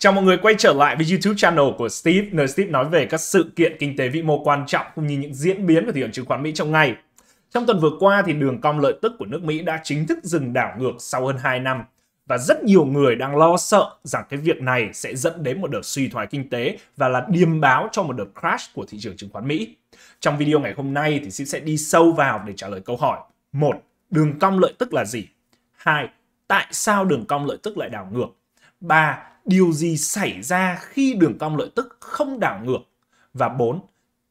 Chào mọi người quay trở lại với YouTube channel của Steve, nơi Steve nói về các sự kiện kinh tế vĩ mô quan trọng cũng như những diễn biến của thị trường chứng khoán Mỹ trong ngày. Trong tuần vừa qua thì đường cong lợi tức của nước Mỹ đã chính thức dừng đảo ngược sau hơn 2 năm và rất nhiều người đang lo sợ rằng cái việc này sẽ dẫn đến một đợt suy thoái kinh tế và là điềm báo cho một đợt crash của thị trường chứng khoán Mỹ. Trong video ngày hôm nay thì Steve sẽ đi sâu vào để trả lời câu hỏi: một, Đường cong lợi tức là gì? 2. Tại sao đường cong lợi tức lại đảo ngược? 3. Điều gì xảy ra khi đường cong lợi tức không đảo ngược? Và 4.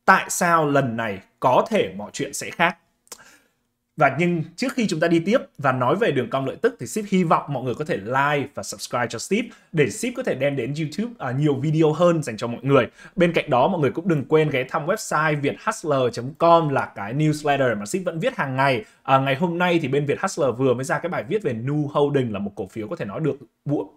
Tại sao lần này có thể mọi chuyện sẽ khác? và nhưng trước khi chúng ta đi tiếp và nói về đường cong lợi tức thì ship hy vọng mọi người có thể like và subscribe cho ship để ship có thể đem đến YouTube uh, nhiều video hơn dành cho mọi người. Bên cạnh đó mọi người cũng đừng quên ghé thăm website việthustler.com là cái newsletter mà ship vẫn viết hàng ngày. À, ngày hôm nay thì bên Việt Hustler vừa mới ra cái bài viết về Nu Holding là một cổ phiếu có thể nói được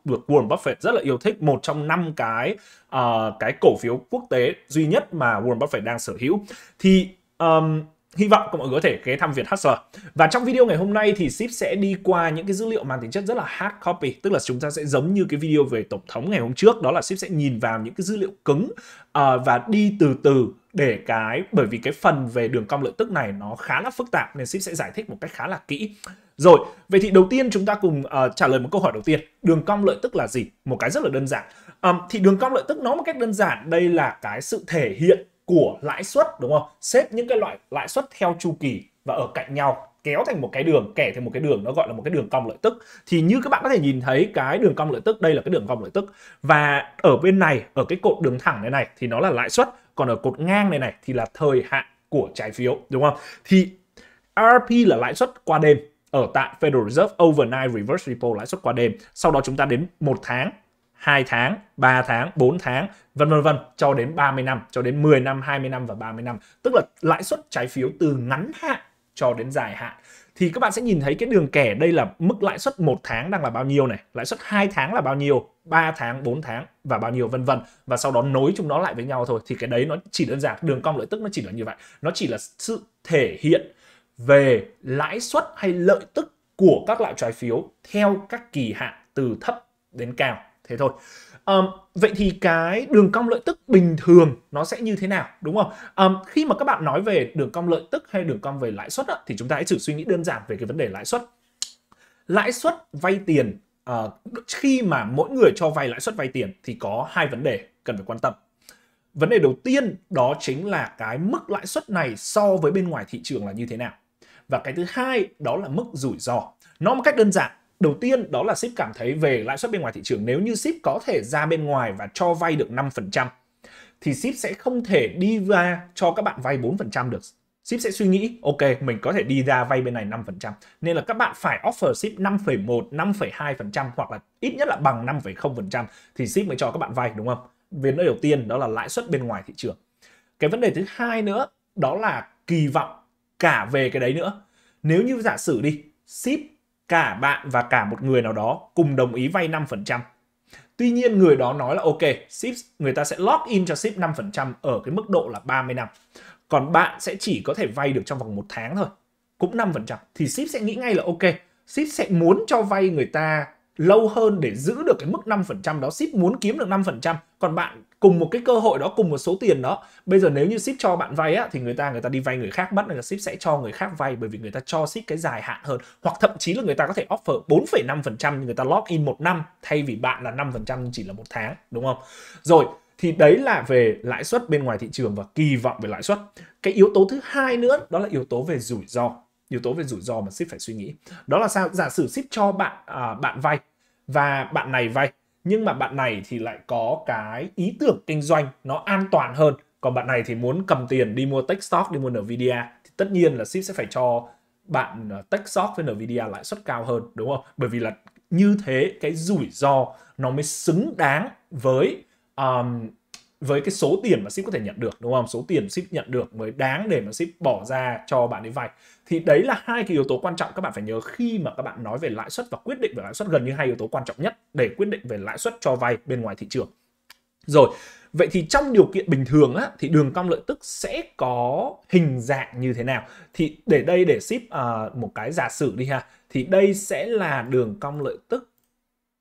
được Warren Buffett rất là yêu thích, một trong năm cái uh, cái cổ phiếu quốc tế duy nhất mà Warren Buffett đang sở hữu. Thì um, Hy vọng các mọi người có thể ghé thăm Việt HSR. Và trong video ngày hôm nay thì Ship sẽ đi qua những cái dữ liệu mang tính chất rất là hard copy, tức là chúng ta sẽ giống như cái video về tổng thống ngày hôm trước, đó là Ship sẽ nhìn vào những cái dữ liệu cứng uh, và đi từ từ để cái bởi vì cái phần về đường cong lợi tức này nó khá là phức tạp nên Ship sẽ giải thích một cách khá là kỹ. Rồi, vậy thì đầu tiên chúng ta cùng uh, trả lời một câu hỏi đầu tiên. Đường cong lợi tức là gì? Một cái rất là đơn giản. Um, thì đường cong lợi tức nó một cách đơn giản đây là cái sự thể hiện của lãi suất đúng không xếp những cái loại lãi suất theo chu kỳ và ở cạnh nhau kéo thành một cái đường kẻ thành một cái đường nó gọi là một cái đường cong lợi tức thì như các bạn có thể nhìn thấy cái đường cong lợi tức đây là cái đường cong lợi tức và ở bên này ở cái cột đường thẳng này này thì nó là lãi suất còn ở cột ngang này này thì là thời hạn của trái phiếu đúng không thì RP là lãi suất qua đêm ở tại Federal Reserve Overnight Reverse Repo lãi suất qua đêm sau đó chúng ta đến một tháng 2 tháng, 3 tháng, 4 tháng, vân vân vân cho đến 30 năm, cho đến 10 năm, 20 năm và 30 năm. Tức là lãi suất trái phiếu từ ngắn hạn cho đến dài hạn. Thì các bạn sẽ nhìn thấy cái đường kẻ đây là mức lãi suất 1 tháng đang là bao nhiêu này, lãi suất 2 tháng là bao nhiêu, 3 tháng, 4 tháng và bao nhiêu vân vân và sau đó nối chúng nó lại với nhau thôi thì cái đấy nó chỉ đơn giản đường cong lợi tức nó chỉ là như vậy. Nó chỉ là sự thể hiện về lãi suất hay lợi tức của các loại trái phiếu theo các kỳ hạn từ thấp đến cao thế thôi um, vậy thì cái đường cong lợi tức bình thường nó sẽ như thế nào đúng không um, khi mà các bạn nói về đường cong lợi tức hay đường cong về lãi suất thì chúng ta hãy thử suy nghĩ đơn giản về cái vấn đề lãi suất lãi suất vay tiền uh, khi mà mỗi người cho vay lãi suất vay tiền thì có hai vấn đề cần phải quan tâm vấn đề đầu tiên đó chính là cái mức lãi suất này so với bên ngoài thị trường là như thế nào và cái thứ hai đó là mức rủi ro nó một cách đơn giản Đầu tiên đó là ship cảm thấy về lãi suất bên ngoài thị trường nếu như ship có thể ra bên ngoài và cho vay được 5% thì ship sẽ không thể đi ra cho các bạn vay 4% được. Ship sẽ suy nghĩ, ok, mình có thể đi ra vay bên này 5%. Nên là các bạn phải offer ship 5,1, 5,2% hoặc là ít nhất là bằng 5,0% thì ship mới cho các bạn vay đúng không? Về nơi đầu tiên đó là lãi suất bên ngoài thị trường. Cái vấn đề thứ hai nữa đó là kỳ vọng cả về cái đấy nữa. Nếu như giả sử đi, ship cả bạn và cả một người nào đó cùng đồng ý vay 5%. Tuy nhiên người đó nói là ok, ship người ta sẽ lock in cho ship 5% ở cái mức độ là 30 năm. Còn bạn sẽ chỉ có thể vay được trong vòng một tháng thôi, cũng 5%. Thì ship sẽ nghĩ ngay là ok, ship sẽ muốn cho vay người ta lâu hơn để giữ được cái mức 5% đó ship muốn kiếm được 5% còn bạn cùng một cái cơ hội đó cùng một số tiền đó bây giờ nếu như ship cho bạn vay á thì người ta người ta đi vay người khác bắt là ship sẽ cho người khác vay bởi vì người ta cho ship cái dài hạn hơn hoặc thậm chí là người ta có thể offer 4,5% nhưng người ta lock in một năm thay vì bạn là 5% chỉ là một tháng đúng không rồi thì đấy là về lãi suất bên ngoài thị trường và kỳ vọng về lãi suất cái yếu tố thứ hai nữa đó là yếu tố về rủi ro yếu tố về rủi ro mà ship phải suy nghĩ đó là sao giả sử ship cho bạn à, bạn vay và bạn này vay nhưng mà bạn này thì lại có cái ý tưởng kinh doanh nó an toàn hơn còn bạn này thì muốn cầm tiền đi mua tech stock đi mua Nvidia thì tất nhiên là ship sẽ phải cho bạn ờ, tech stock với Nvidia lãi suất cao hơn đúng không bởi vì là như thế cái rủi ro nó mới xứng đáng với um, với cái số tiền mà ship có thể nhận được đúng không số tiền ship nhận được mới đáng để mà ship bỏ ra cho bạn ấy vay thì đấy là hai cái yếu tố quan trọng các bạn phải nhớ khi mà các bạn nói về lãi suất và quyết định về lãi suất gần như hai yếu tố quan trọng nhất để quyết định về lãi suất cho vay bên ngoài thị trường rồi vậy thì trong điều kiện bình thường á thì đường cong lợi tức sẽ có hình dạng như thế nào thì để đây để ship uh, một cái giả sử đi ha thì đây sẽ là đường cong lợi tức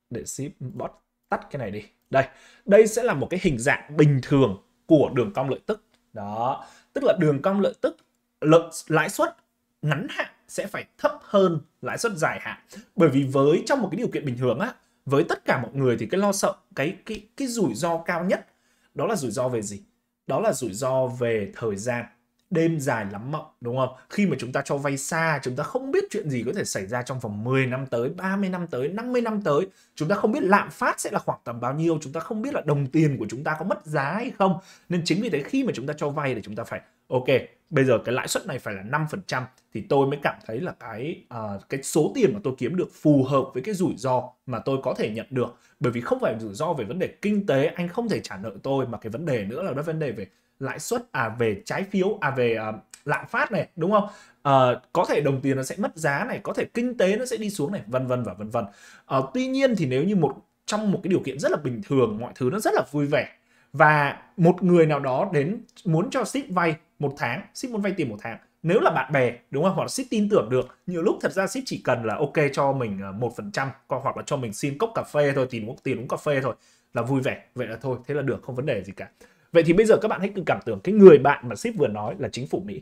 để ship bot tắt cái này đi đây, đây sẽ là một cái hình dạng bình thường của đường cong lợi tức. Đó, tức là đường cong lợi tức lợi, lãi suất ngắn hạn sẽ phải thấp hơn lãi suất dài hạn. Bởi vì với trong một cái điều kiện bình thường á, với tất cả mọi người thì cái lo sợ cái cái cái rủi ro cao nhất đó là rủi ro về gì? Đó là rủi ro về thời gian đêm dài lắm mộng đúng không? Khi mà chúng ta cho vay xa, chúng ta không biết chuyện gì có thể xảy ra trong vòng 10 năm tới, 30 năm tới, 50 năm tới. Chúng ta không biết lạm phát sẽ là khoảng tầm bao nhiêu, chúng ta không biết là đồng tiền của chúng ta có mất giá hay không. Nên chính vì thế khi mà chúng ta cho vay thì chúng ta phải ok, bây giờ cái lãi suất này phải là 5% thì tôi mới cảm thấy là cái uh, cái số tiền mà tôi kiếm được phù hợp với cái rủi ro mà tôi có thể nhận được. Bởi vì không phải rủi ro về vấn đề kinh tế, anh không thể trả nợ tôi mà cái vấn đề nữa là đó vấn đề về lãi suất à về trái phiếu à về à, lạm phát này đúng không à, có thể đồng tiền nó sẽ mất giá này có thể kinh tế nó sẽ đi xuống này vân vân và vân vân à, tuy nhiên thì nếu như một trong một cái điều kiện rất là bình thường mọi thứ nó rất là vui vẻ và một người nào đó đến muốn cho ship vay một tháng ship muốn vay tiền một tháng nếu là bạn bè đúng không hoặc là ship tin tưởng được nhiều lúc thật ra ship chỉ cần là ok cho mình ờ, một phần trăm hoặc là cho mình xin cốc cà phê thôi tìm một tiền uống cà phê thôi là vui vẻ vậy là thôi thế là được không vấn đề gì cả Vậy thì bây giờ các bạn hãy cứ cảm tưởng cái người bạn mà ship vừa nói là chính phủ Mỹ.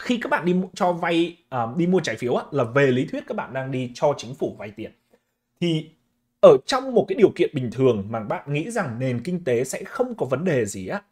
Khi các bạn đi cho vay uh, đi mua trái phiếu á, là về lý thuyết các bạn đang đi cho chính phủ vay tiền. Thì ở trong một cái điều kiện bình thường mà bạn nghĩ rằng nền kinh tế sẽ không có vấn đề gì á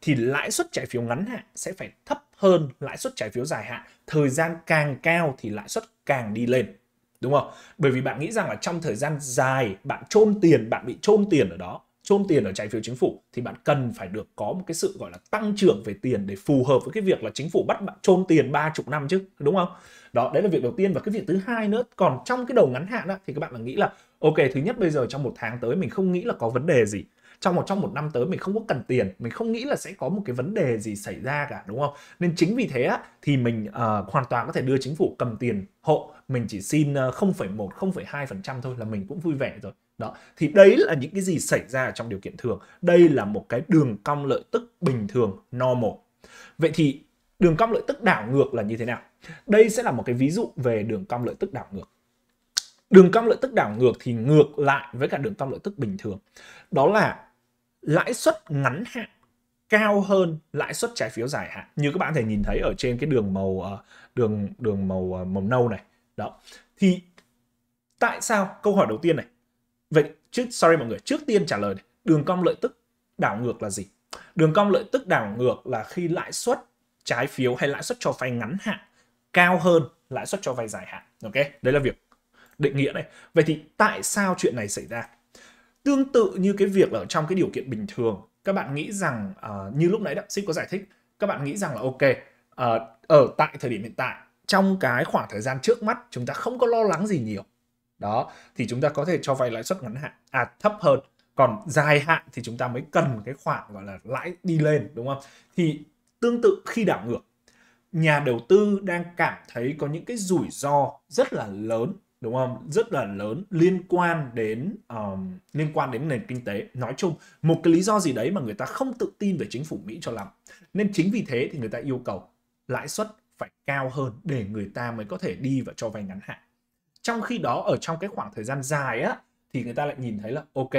thì lãi suất trái phiếu ngắn hạn sẽ phải thấp hơn lãi suất trái phiếu dài hạn. Thời gian càng cao thì lãi suất càng đi lên. Đúng không? Bởi vì bạn nghĩ rằng là trong thời gian dài bạn trôn tiền, bạn bị trôn tiền ở đó chôn tiền ở trái phiếu chính phủ thì bạn cần phải được có một cái sự gọi là tăng trưởng về tiền để phù hợp với cái việc là chính phủ bắt bạn chôn tiền ba chục năm chứ đúng không đó đấy là việc đầu tiên và cái việc thứ hai nữa còn trong cái đầu ngắn hạn đó, thì các bạn là nghĩ là ok thứ nhất bây giờ trong một tháng tới mình không nghĩ là có vấn đề gì trong một trong một năm tới mình không có cần tiền mình không nghĩ là sẽ có một cái vấn đề gì xảy ra cả đúng không nên chính vì thế á, thì mình uh, hoàn toàn có thể đưa chính phủ cầm tiền hộ mình chỉ xin uh, 0,1 0,2 phần trăm thôi là mình cũng vui vẻ rồi đó thì đấy là những cái gì xảy ra trong điều kiện thường đây là một cái đường cong lợi tức bình thường normal vậy thì đường cong lợi tức đảo ngược là như thế nào đây sẽ là một cái ví dụ về đường cong lợi tức đảo ngược đường cong lợi tức đảo ngược thì ngược lại với cả đường cong lợi tức bình thường đó là lãi suất ngắn hạn cao hơn lãi suất trái phiếu dài hạn như các bạn có thể nhìn thấy ở trên cái đường màu ờ, đường đường màu ờ, màu nâu này đó thì tại sao câu hỏi đầu tiên này vậy trước sorry mọi người trước tiên trả lời này. đường cong lợi tức đảo ngược là gì đường cong lợi tức đảo ngược là khi lãi suất trái phiếu hay lãi suất cho vay ngắn hạn cao hơn lãi suất cho vay dài hạn ok đấy là việc định nghĩa này vậy thì tại sao chuyện này xảy ra tương tự như cái việc ở trong cái điều kiện bình thường các bạn nghĩ rằng uh, như lúc nãy đặng xin có giải thích các bạn nghĩ rằng là ok uh, ở tại thời điểm hiện tại trong cái khoảng thời gian trước mắt chúng ta không có lo lắng gì nhiều đó thì chúng ta có thể cho vay lãi suất ngắn hạn à thấp hơn còn dài hạn thì chúng ta mới cần cái khoản gọi là lãi đi lên đúng không thì tương tự khi đảo ngược nhà đầu tư đang cảm thấy có những cái rủi ro rất là lớn đúng không rất là lớn liên quan đến um, liên quan đến nền kinh tế nói chung một cái lý do gì đấy mà người ta không tự tin về chính phủ mỹ cho lắm nên chính vì thế thì người ta yêu cầu lãi suất phải cao hơn để người ta mới có thể đi và cho vay ngắn hạn trong khi đó ở trong cái khoảng thời gian dài á thì người ta lại nhìn thấy là ok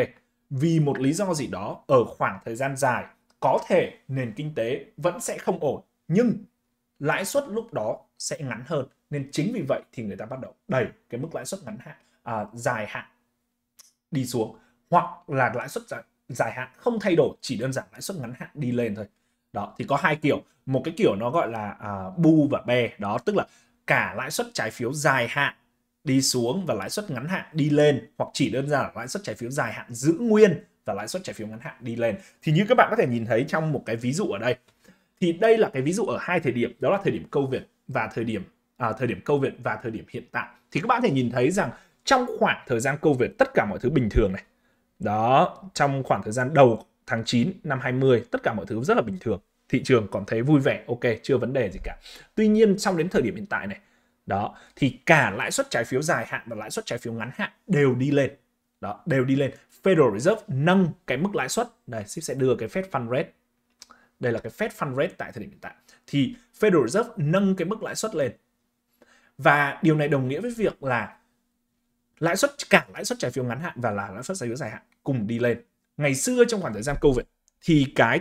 vì một lý do gì đó ở khoảng thời gian dài có thể nền kinh tế vẫn sẽ không ổn nhưng lãi suất lúc đó sẽ ngắn hơn nên chính vì vậy thì người ta bắt đầu đẩy cái mức lãi suất ngắn hạn à, dài hạn đi xuống hoặc là lãi suất dài, dài hạn không thay đổi chỉ đơn giản lãi suất ngắn hạn đi lên thôi đó thì có hai kiểu một cái kiểu nó gọi là à, bu và bè đó tức là cả lãi suất trái phiếu dài hạn đi xuống và lãi suất ngắn hạn đi lên hoặc chỉ đơn giản là lãi suất trái phiếu dài hạn giữ nguyên và lãi suất trái phiếu ngắn hạn đi lên thì như các bạn có thể nhìn thấy trong một cái ví dụ ở đây thì đây là cái ví dụ ở hai thời điểm đó là thời điểm câu việt và thời điểm à, thời điểm câu việt và thời điểm hiện tại thì các bạn có thể nhìn thấy rằng trong khoảng thời gian câu việt tất cả mọi thứ bình thường này đó trong khoảng thời gian đầu tháng 9 năm 20 tất cả mọi thứ rất là bình thường thị trường còn thấy vui vẻ ok chưa vấn đề gì cả tuy nhiên trong đến thời điểm hiện tại này đó thì cả lãi suất trái phiếu dài hạn và lãi suất trái phiếu ngắn hạn đều đi lên đó đều đi lên Federal Reserve nâng cái mức lãi suất này, ship sẽ đưa cái Fed Fund Rate đây là cái Fed Fund Rate tại thời điểm hiện tại thì Federal Reserve nâng cái mức lãi suất lên và điều này đồng nghĩa với việc là lãi suất cả lãi suất trái phiếu ngắn hạn và là lãi suất trái phiếu dài hạn cùng đi lên ngày xưa trong khoảng thời gian covid thì cái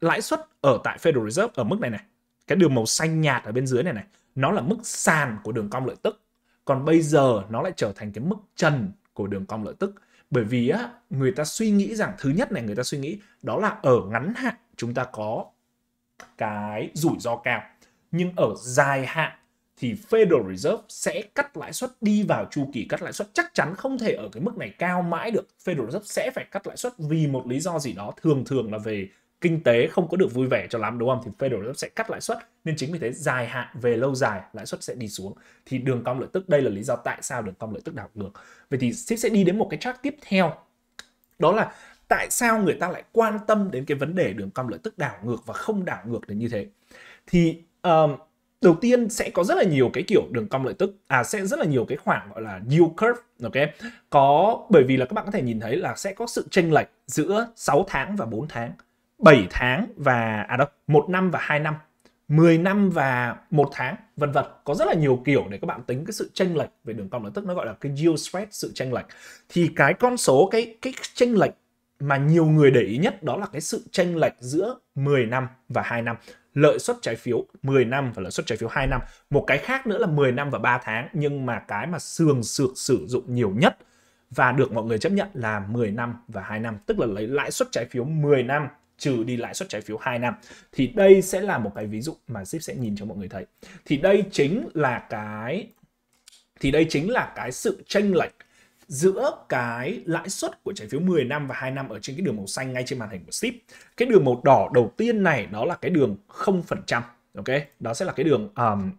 lãi suất ở tại Federal Reserve ở mức này này cái đường màu xanh nhạt ở bên dưới này này nó là mức sàn của đường cong lợi tức còn bây giờ nó lại trở thành cái mức trần của đường cong lợi tức bởi vì á người ta suy nghĩ rằng thứ nhất này người ta suy nghĩ đó là ở ngắn hạn chúng ta có cái rủi ro cao nhưng ở dài hạn thì Federal Reserve sẽ cắt lãi suất đi vào chu kỳ cắt lãi suất chắc chắn không thể ở cái mức này cao mãi được. Federal Reserve sẽ phải cắt lãi suất vì một lý do gì đó thường thường là về kinh tế không có được vui vẻ cho lắm đúng không thì Federal Reserve sẽ cắt lãi suất nên chính vì thế dài hạn về lâu dài lãi suất sẽ đi xuống thì đường cong lợi tức đây là lý do tại sao đường cong lợi tức đảo ngược vậy thì Sip sẽ đi đến một cái track tiếp theo đó là tại sao người ta lại quan tâm đến cái vấn đề đường cong lợi tức đảo ngược và không đảo ngược đến như thế thì um, đầu tiên sẽ có rất là nhiều cái kiểu đường cong lợi tức à sẽ rất là nhiều cái khoảng gọi là yield curve ok có bởi vì là các bạn có thể nhìn thấy là sẽ có sự chênh lệch giữa 6 tháng và 4 tháng 7 tháng và à đâu, 1 năm và 2 năm, 10 năm và 1 tháng, vân vân. Có rất là nhiều kiểu để các bạn tính cái sự chênh lệch về đường cong lớn tức nó gọi là cái yield spread sự chênh lệch. Thì cái con số cái cái chênh lệch mà nhiều người để ý nhất đó là cái sự chênh lệch giữa 10 năm và 2 năm lợi suất trái phiếu 10 năm và lợi suất trái phiếu 2 năm. Một cái khác nữa là 10 năm và 3 tháng nhưng mà cái mà sường sược sử dụng nhiều nhất và được mọi người chấp nhận là 10 năm và 2 năm, tức là lấy lãi suất trái phiếu 10 năm trừ đi lãi suất trái phiếu 2 năm. Thì đây sẽ là một cái ví dụ mà Zip sẽ nhìn cho mọi người thấy. Thì đây chính là cái thì đây chính là cái sự chênh lệch giữa cái lãi suất của trái phiếu 10 năm và 2 năm ở trên cái đường màu xanh ngay trên màn hình của Steve. Cái đường màu đỏ đầu tiên này đó là cái đường 0%, ok? Đó sẽ là cái đường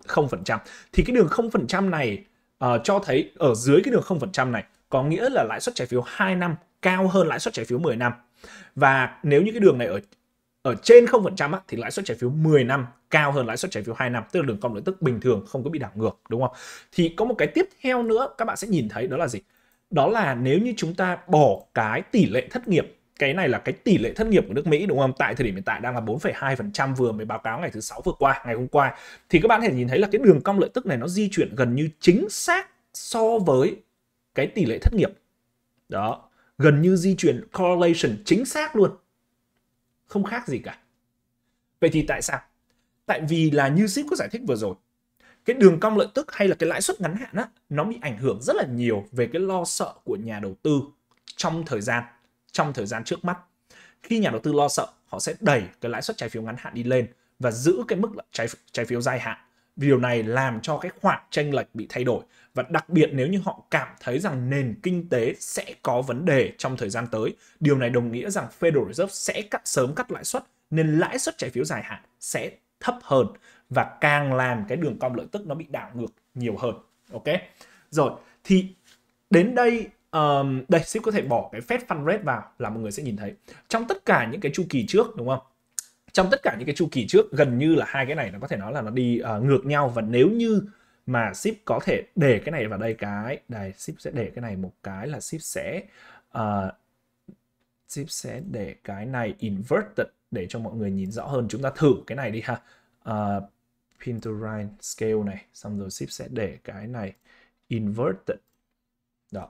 không phần trăm Thì cái đường không phần trăm này uh, cho thấy ở dưới cái đường không phần trăm này có nghĩa là lãi suất trái phiếu 2 năm cao hơn lãi suất trái phiếu 10 năm và nếu như cái đường này ở ở trên 0% á, thì lãi suất trái phiếu 10 năm cao hơn lãi suất trái phiếu 2 năm, tức là đường cong lợi tức bình thường không có bị đảo ngược đúng không? Thì có một cái tiếp theo nữa các bạn sẽ nhìn thấy đó là gì? Đó là nếu như chúng ta bỏ cái tỷ lệ thất nghiệp cái này là cái tỷ lệ thất nghiệp của nước Mỹ đúng không? Tại thời điểm hiện tại đang là 4,2% vừa mới báo cáo ngày thứ sáu vừa qua, ngày hôm qua. Thì các bạn có thể nhìn thấy là cái đường cong lợi tức này nó di chuyển gần như chính xác so với cái tỷ lệ thất nghiệp. Đó, gần như di chuyển correlation chính xác luôn. Không khác gì cả. Vậy thì tại sao? Tại vì là như Zip có giải thích vừa rồi, cái đường cong lợi tức hay là cái lãi suất ngắn hạn á, nó bị ảnh hưởng rất là nhiều về cái lo sợ của nhà đầu tư trong thời gian, trong thời gian trước mắt. Khi nhà đầu tư lo sợ, họ sẽ đẩy cái lãi suất trái phiếu ngắn hạn đi lên và giữ cái mức trái, trái phiếu dài hạn. Điều này làm cho cái khoảng tranh lệch bị thay đổi và đặc biệt nếu như họ cảm thấy rằng nền kinh tế sẽ có vấn đề trong thời gian tới, điều này đồng nghĩa rằng Federal Reserve sẽ cắt sớm cắt lãi suất nên lãi suất trái phiếu dài hạn sẽ thấp hơn và càng làm cái đường cong lợi tức nó bị đảo ngược nhiều hơn. Ok. Rồi thì đến đây um, đây ship có thể bỏ cái Fed Fund Rate vào là mọi người sẽ nhìn thấy trong tất cả những cái chu kỳ trước đúng không? Trong tất cả những cái chu kỳ trước gần như là hai cái này nó có thể nói là nó đi uh, ngược nhau và nếu như mà ship có thể để cái này vào đây cái đây ship sẽ để cái này một cái là ship sẽ uh, ship sẽ để cái này inverted để cho mọi người nhìn rõ hơn chúng ta thử cái này đi ha uh, pin to line scale này xong rồi ship sẽ để cái này inverted đó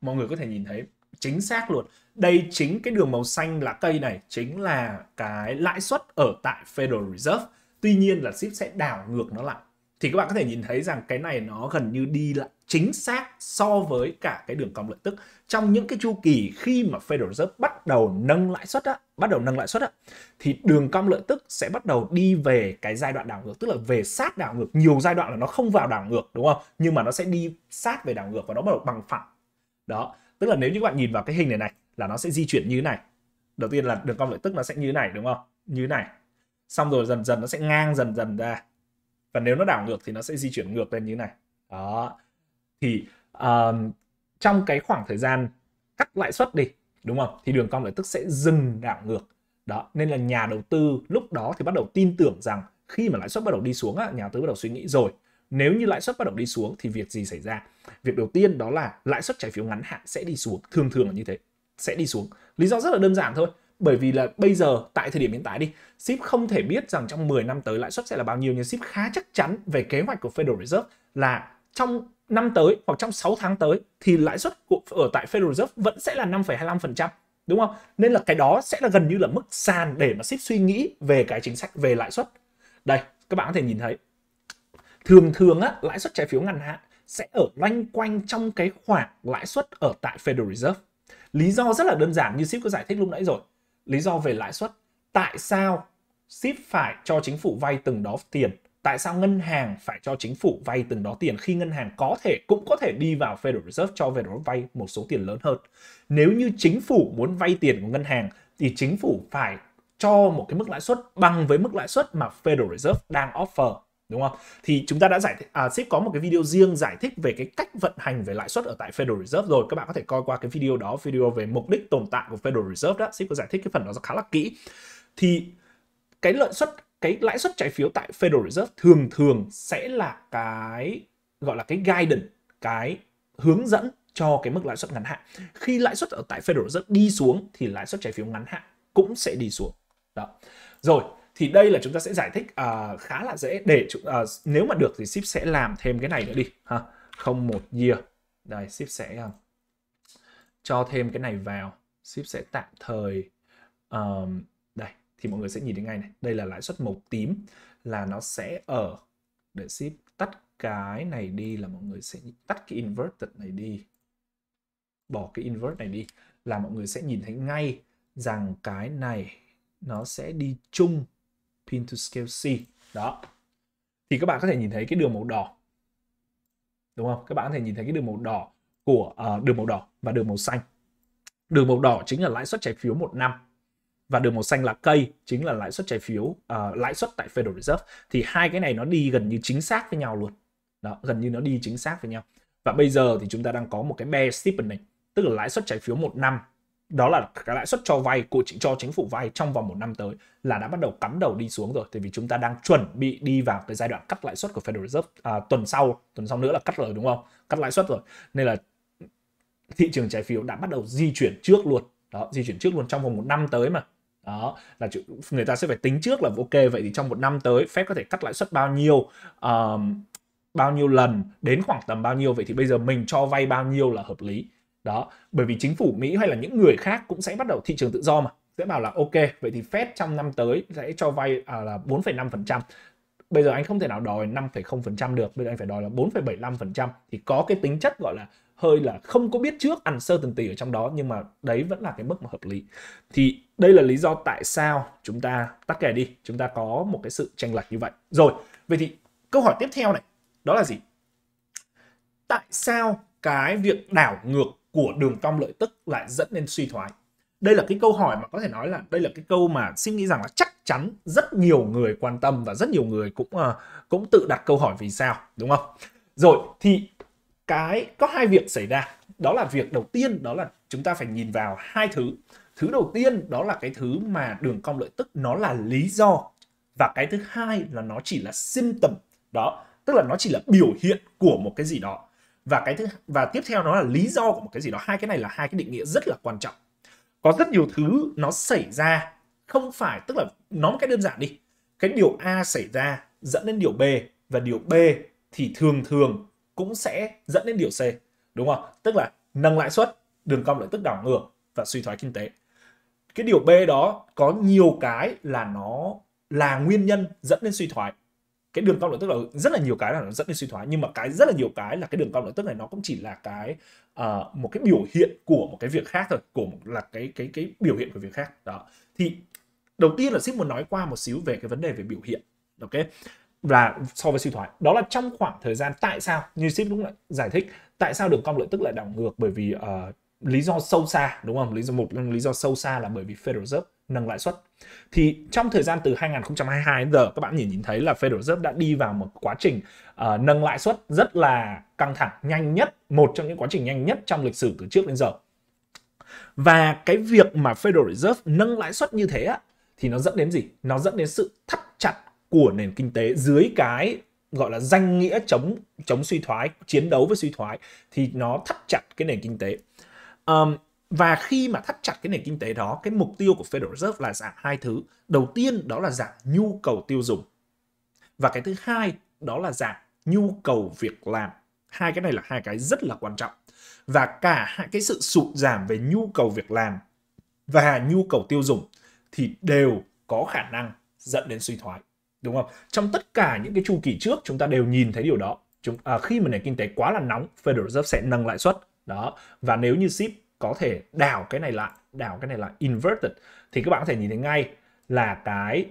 mọi người có thể nhìn thấy chính xác luôn đây chính cái đường màu xanh lá cây này chính là cái lãi suất ở tại Federal Reserve tuy nhiên là ship sẽ đảo ngược nó lại thì các bạn có thể nhìn thấy rằng cái này nó gần như đi lại chính xác so với cả cái đường cong lợi tức trong những cái chu kỳ khi mà Federal Reserve bắt đầu nâng lãi suất á, bắt đầu nâng lãi suất á, thì đường cong lợi tức sẽ bắt đầu đi về cái giai đoạn đảo ngược tức là về sát đảo ngược nhiều giai đoạn là nó không vào đảo ngược đúng không nhưng mà nó sẽ đi sát về đảo ngược và nó bắt đầu bằng phẳng đó tức là nếu như các bạn nhìn vào cái hình này này là nó sẽ di chuyển như thế này đầu tiên là đường cong lợi tức nó sẽ như thế này đúng không như thế này xong rồi dần dần nó sẽ ngang dần dần ra và nếu nó đảo ngược thì nó sẽ di chuyển ngược lên như này đó thì um, trong cái khoảng thời gian cắt lãi suất đi đúng không thì đường cong lợi tức sẽ dừng đảo ngược đó nên là nhà đầu tư lúc đó thì bắt đầu tin tưởng rằng khi mà lãi suất bắt đầu đi xuống á, nhà đầu tư bắt đầu suy nghĩ rồi nếu như lãi suất bắt đầu đi xuống thì việc gì xảy ra việc đầu tiên đó là lãi suất trái phiếu ngắn hạn sẽ đi xuống thường thường là như thế sẽ đi xuống lý do rất là đơn giản thôi bởi vì là bây giờ tại thời điểm hiện tại đi ship không thể biết rằng trong 10 năm tới lãi suất sẽ là bao nhiêu nhưng ship khá chắc chắn về kế hoạch của Federal Reserve là trong năm tới hoặc trong 6 tháng tới thì lãi suất của ở tại Federal Reserve vẫn sẽ là 5,25% đúng không? Nên là cái đó sẽ là gần như là mức sàn để mà ship suy nghĩ về cái chính sách về lãi suất. Đây, các bạn có thể nhìn thấy. Thường thường á, lãi suất trái phiếu ngắn hạn sẽ ở loanh quanh trong cái khoảng lãi suất ở tại Federal Reserve. Lý do rất là đơn giản như ship có giải thích lúc nãy rồi lý do về lãi suất. Tại sao ship phải cho chính phủ vay từng đó tiền? Tại sao ngân hàng phải cho chính phủ vay từng đó tiền khi ngân hàng có thể cũng có thể đi vào Federal Reserve cho Federal vay một số tiền lớn hơn? Nếu như chính phủ muốn vay tiền của ngân hàng thì chính phủ phải cho một cái mức lãi suất bằng với mức lãi suất mà Federal Reserve đang offer đúng không? Thì chúng ta đã giải thích, à, Sip có một cái video riêng giải thích về cái cách vận hành về lãi suất ở tại Federal Reserve rồi. Các bạn có thể coi qua cái video đó, video về mục đích tồn tại của Federal Reserve đó. Sip có giải thích cái phần đó khá là kỹ. Thì cái lợi suất, cái lãi suất trái phiếu tại Federal Reserve thường thường sẽ là cái gọi là cái guidance, cái hướng dẫn cho cái mức lãi suất ngắn hạn. Khi lãi suất ở tại Federal Reserve đi xuống thì lãi suất trái phiếu ngắn hạn cũng sẽ đi xuống. Đó. Rồi, thì đây là chúng ta sẽ giải thích uh, khá là dễ để uh, nếu mà được thì ship sẽ làm thêm cái này nữa đi ha không một year đây ship sẽ uh, cho thêm cái này vào ship sẽ tạm thời uh, đây thì mọi người sẽ nhìn thấy ngay này đây là lãi suất màu tím là nó sẽ ở để ship tắt cái này đi là mọi người sẽ tắt cái inverted này đi bỏ cái invert này đi là mọi người sẽ nhìn thấy ngay rằng cái này nó sẽ đi chung pin to scale C đó thì các bạn có thể nhìn thấy cái đường màu đỏ đúng không các bạn có thể nhìn thấy cái đường màu đỏ của uh, đường màu đỏ và đường màu xanh đường màu đỏ chính là lãi suất trái phiếu một năm và đường màu xanh là cây chính là lãi suất trái phiếu uh, lãi suất tại Federal Reserve thì hai cái này nó đi gần như chính xác với nhau luôn đó gần như nó đi chính xác với nhau và bây giờ thì chúng ta đang có một cái bear steepening tức là lãi suất trái phiếu một năm đó là cái lãi suất cho vay của cho chính phủ vay trong vòng một năm tới là đã bắt đầu cắm đầu đi xuống rồi tại vì chúng ta đang chuẩn bị đi vào cái giai đoạn cắt lãi suất của Federal Reserve à, tuần sau tuần sau nữa là cắt rồi đúng không cắt lãi suất rồi nên là thị trường trái phiếu đã bắt đầu di chuyển trước luôn đó di chuyển trước luôn trong vòng một năm tới mà đó là người ta sẽ phải tính trước là ok vậy thì trong một năm tới phép có thể cắt lãi suất bao nhiêu uh, bao nhiêu lần đến khoảng tầm bao nhiêu vậy thì bây giờ mình cho vay bao nhiêu là hợp lý đó bởi vì chính phủ mỹ hay là những người khác cũng sẽ bắt đầu thị trường tự do mà sẽ bảo là ok vậy thì Fed trong năm tới sẽ cho vay à, là 4,5% bây giờ anh không thể nào đòi 5,0% được bây giờ anh phải đòi là 4,75% thì có cái tính chất gọi là hơi là không có biết trước ăn sơ từng tỷ ở trong đó nhưng mà đấy vẫn là cái mức mà hợp lý thì đây là lý do tại sao chúng ta tắt kè đi chúng ta có một cái sự tranh lệch như vậy rồi vậy thì câu hỏi tiếp theo này đó là gì tại sao cái việc đảo ngược của đường cong lợi tức lại dẫn đến suy thoái đây là cái câu hỏi mà có thể nói là đây là cái câu mà xin nghĩ rằng là chắc chắn rất nhiều người quan tâm và rất nhiều người cũng uh, cũng tự đặt câu hỏi vì sao đúng không rồi thì cái có hai việc xảy ra đó là việc đầu tiên đó là chúng ta phải nhìn vào hai thứ thứ đầu tiên đó là cái thứ mà đường cong lợi tức nó là lý do và cái thứ hai là nó chỉ là symptom đó tức là nó chỉ là biểu hiện của một cái gì đó và cái thứ và tiếp theo nó là lý do của một cái gì đó hai cái này là hai cái định nghĩa rất là quan trọng có rất nhiều thứ nó xảy ra không phải tức là nói một cách đơn giản đi cái điều a xảy ra dẫn đến điều b và điều b thì thường thường cũng sẽ dẫn đến điều c đúng không tức là nâng lãi suất đường cong lợi tức đảo ngược và suy thoái kinh tế cái điều b đó có nhiều cái là nó là nguyên nhân dẫn đến suy thoái cái đường cong lợi tức là rất là nhiều cái là nó dẫn đến suy thoái nhưng mà cái rất là nhiều cái là cái đường cong lợi tức này nó cũng chỉ là cái uh, một cái biểu hiện của một cái việc khác thôi của một, là cái cái cái biểu hiện của việc khác đó thì đầu tiên là ship muốn nói qua một xíu về cái vấn đề về biểu hiện ok và so với suy thoái đó là trong khoảng thời gian tại sao như ship cũng giải thích tại sao đường cong lợi tức lại đảo ngược bởi vì uh, lý do sâu xa đúng không lý do một lý do sâu xa là bởi vì Federal Reserve nâng lãi suất. Thì trong thời gian từ 2022 đến giờ các bạn nhìn nhìn thấy là Federal Reserve đã đi vào một quá trình uh, nâng lãi suất rất là căng thẳng, nhanh nhất, một trong những quá trình nhanh nhất trong lịch sử từ trước đến giờ. Và cái việc mà Federal Reserve nâng lãi suất như thế á, thì nó dẫn đến gì? Nó dẫn đến sự thắt chặt của nền kinh tế dưới cái gọi là danh nghĩa chống chống suy thoái, chiến đấu với suy thoái thì nó thắt chặt cái nền kinh tế. Um, và khi mà thắt chặt cái nền kinh tế đó cái mục tiêu của Federal Reserve là giảm hai thứ đầu tiên đó là giảm nhu cầu tiêu dùng và cái thứ hai đó là giảm nhu cầu việc làm hai cái này là hai cái rất là quan trọng và cả hai cái sự sụt giảm về nhu cầu việc làm và nhu cầu tiêu dùng thì đều có khả năng dẫn đến suy thoái đúng không trong tất cả những cái chu kỳ trước chúng ta đều nhìn thấy điều đó chúng à, khi mà nền kinh tế quá là nóng Federal Reserve sẽ nâng lãi suất đó và nếu như ship có thể đảo cái này lại đảo cái này lại inverted thì các bạn có thể nhìn thấy ngay là cái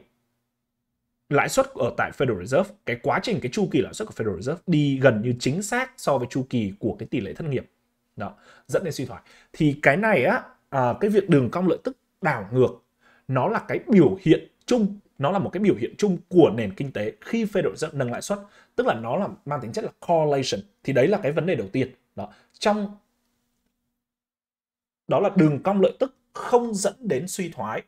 lãi suất ở tại Federal Reserve cái quá trình cái chu kỳ lãi suất của Federal Reserve đi gần như chính xác so với chu kỳ của cái tỷ lệ thất nghiệp đó dẫn đến suy thoái thì cái này á à, cái việc đường cong lợi tức đảo ngược nó là cái biểu hiện chung nó là một cái biểu hiện chung của nền kinh tế khi Federal Reserve nâng lãi suất tức là nó là mang tính chất là correlation thì đấy là cái vấn đề đầu tiên đó trong đó là đường cong lợi tức không dẫn đến suy thoái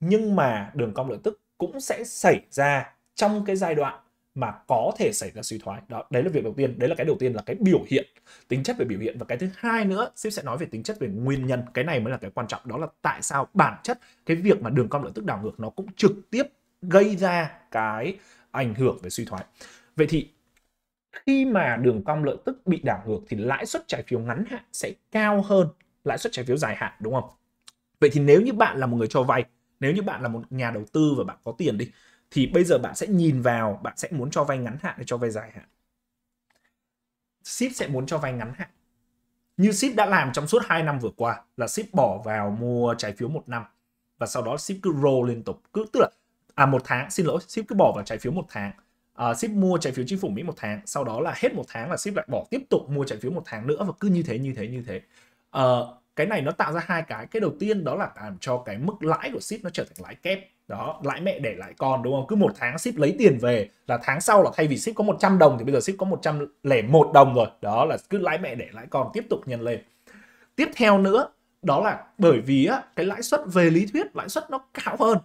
nhưng mà đường cong lợi tức cũng sẽ xảy ra trong cái giai đoạn mà có thể xảy ra suy thoái đó đấy là việc đầu tiên đấy là cái đầu tiên là cái biểu hiện tính chất về biểu hiện và cái thứ hai nữa sếp sẽ nói về tính chất về nguyên nhân cái này mới là cái quan trọng đó là tại sao bản chất cái việc mà đường cong lợi tức đảo ngược nó cũng trực tiếp gây ra cái ảnh hưởng về suy thoái vậy thì khi mà đường cong lợi tức bị đảo ngược thì lãi suất trái phiếu ngắn hạn sẽ cao hơn lãi suất trái phiếu dài hạn đúng không? Vậy thì nếu như bạn là một người cho vay, nếu như bạn là một nhà đầu tư và bạn có tiền đi thì bây giờ bạn sẽ nhìn vào bạn sẽ muốn cho vay ngắn hạn hay cho vay dài hạn. Ship sẽ muốn cho vay ngắn hạn. Như ship đã làm trong suốt 2 năm vừa qua là ship bỏ vào mua trái phiếu một năm và sau đó ship cứ roll liên tục, cứ tức là à một tháng xin lỗi, ship cứ bỏ vào trái phiếu một tháng uh, ship mua trái phiếu chính phủ Mỹ một tháng, sau đó là hết một tháng là ship lại bỏ tiếp tục mua trái phiếu một tháng nữa và cứ như thế như thế như thế. Ờ, cái này nó tạo ra hai cái cái đầu tiên đó là làm cho cái mức lãi của ship nó trở thành lãi kép đó lãi mẹ để lãi con đúng không cứ một tháng ship lấy tiền về là tháng sau là thay vì ship có 100 đồng thì bây giờ ship có 101 đồng rồi đó là cứ lãi mẹ để lãi con tiếp tục nhân lên tiếp theo nữa đó là bởi vì á, cái lãi suất về lý thuyết lãi suất nó cao hơn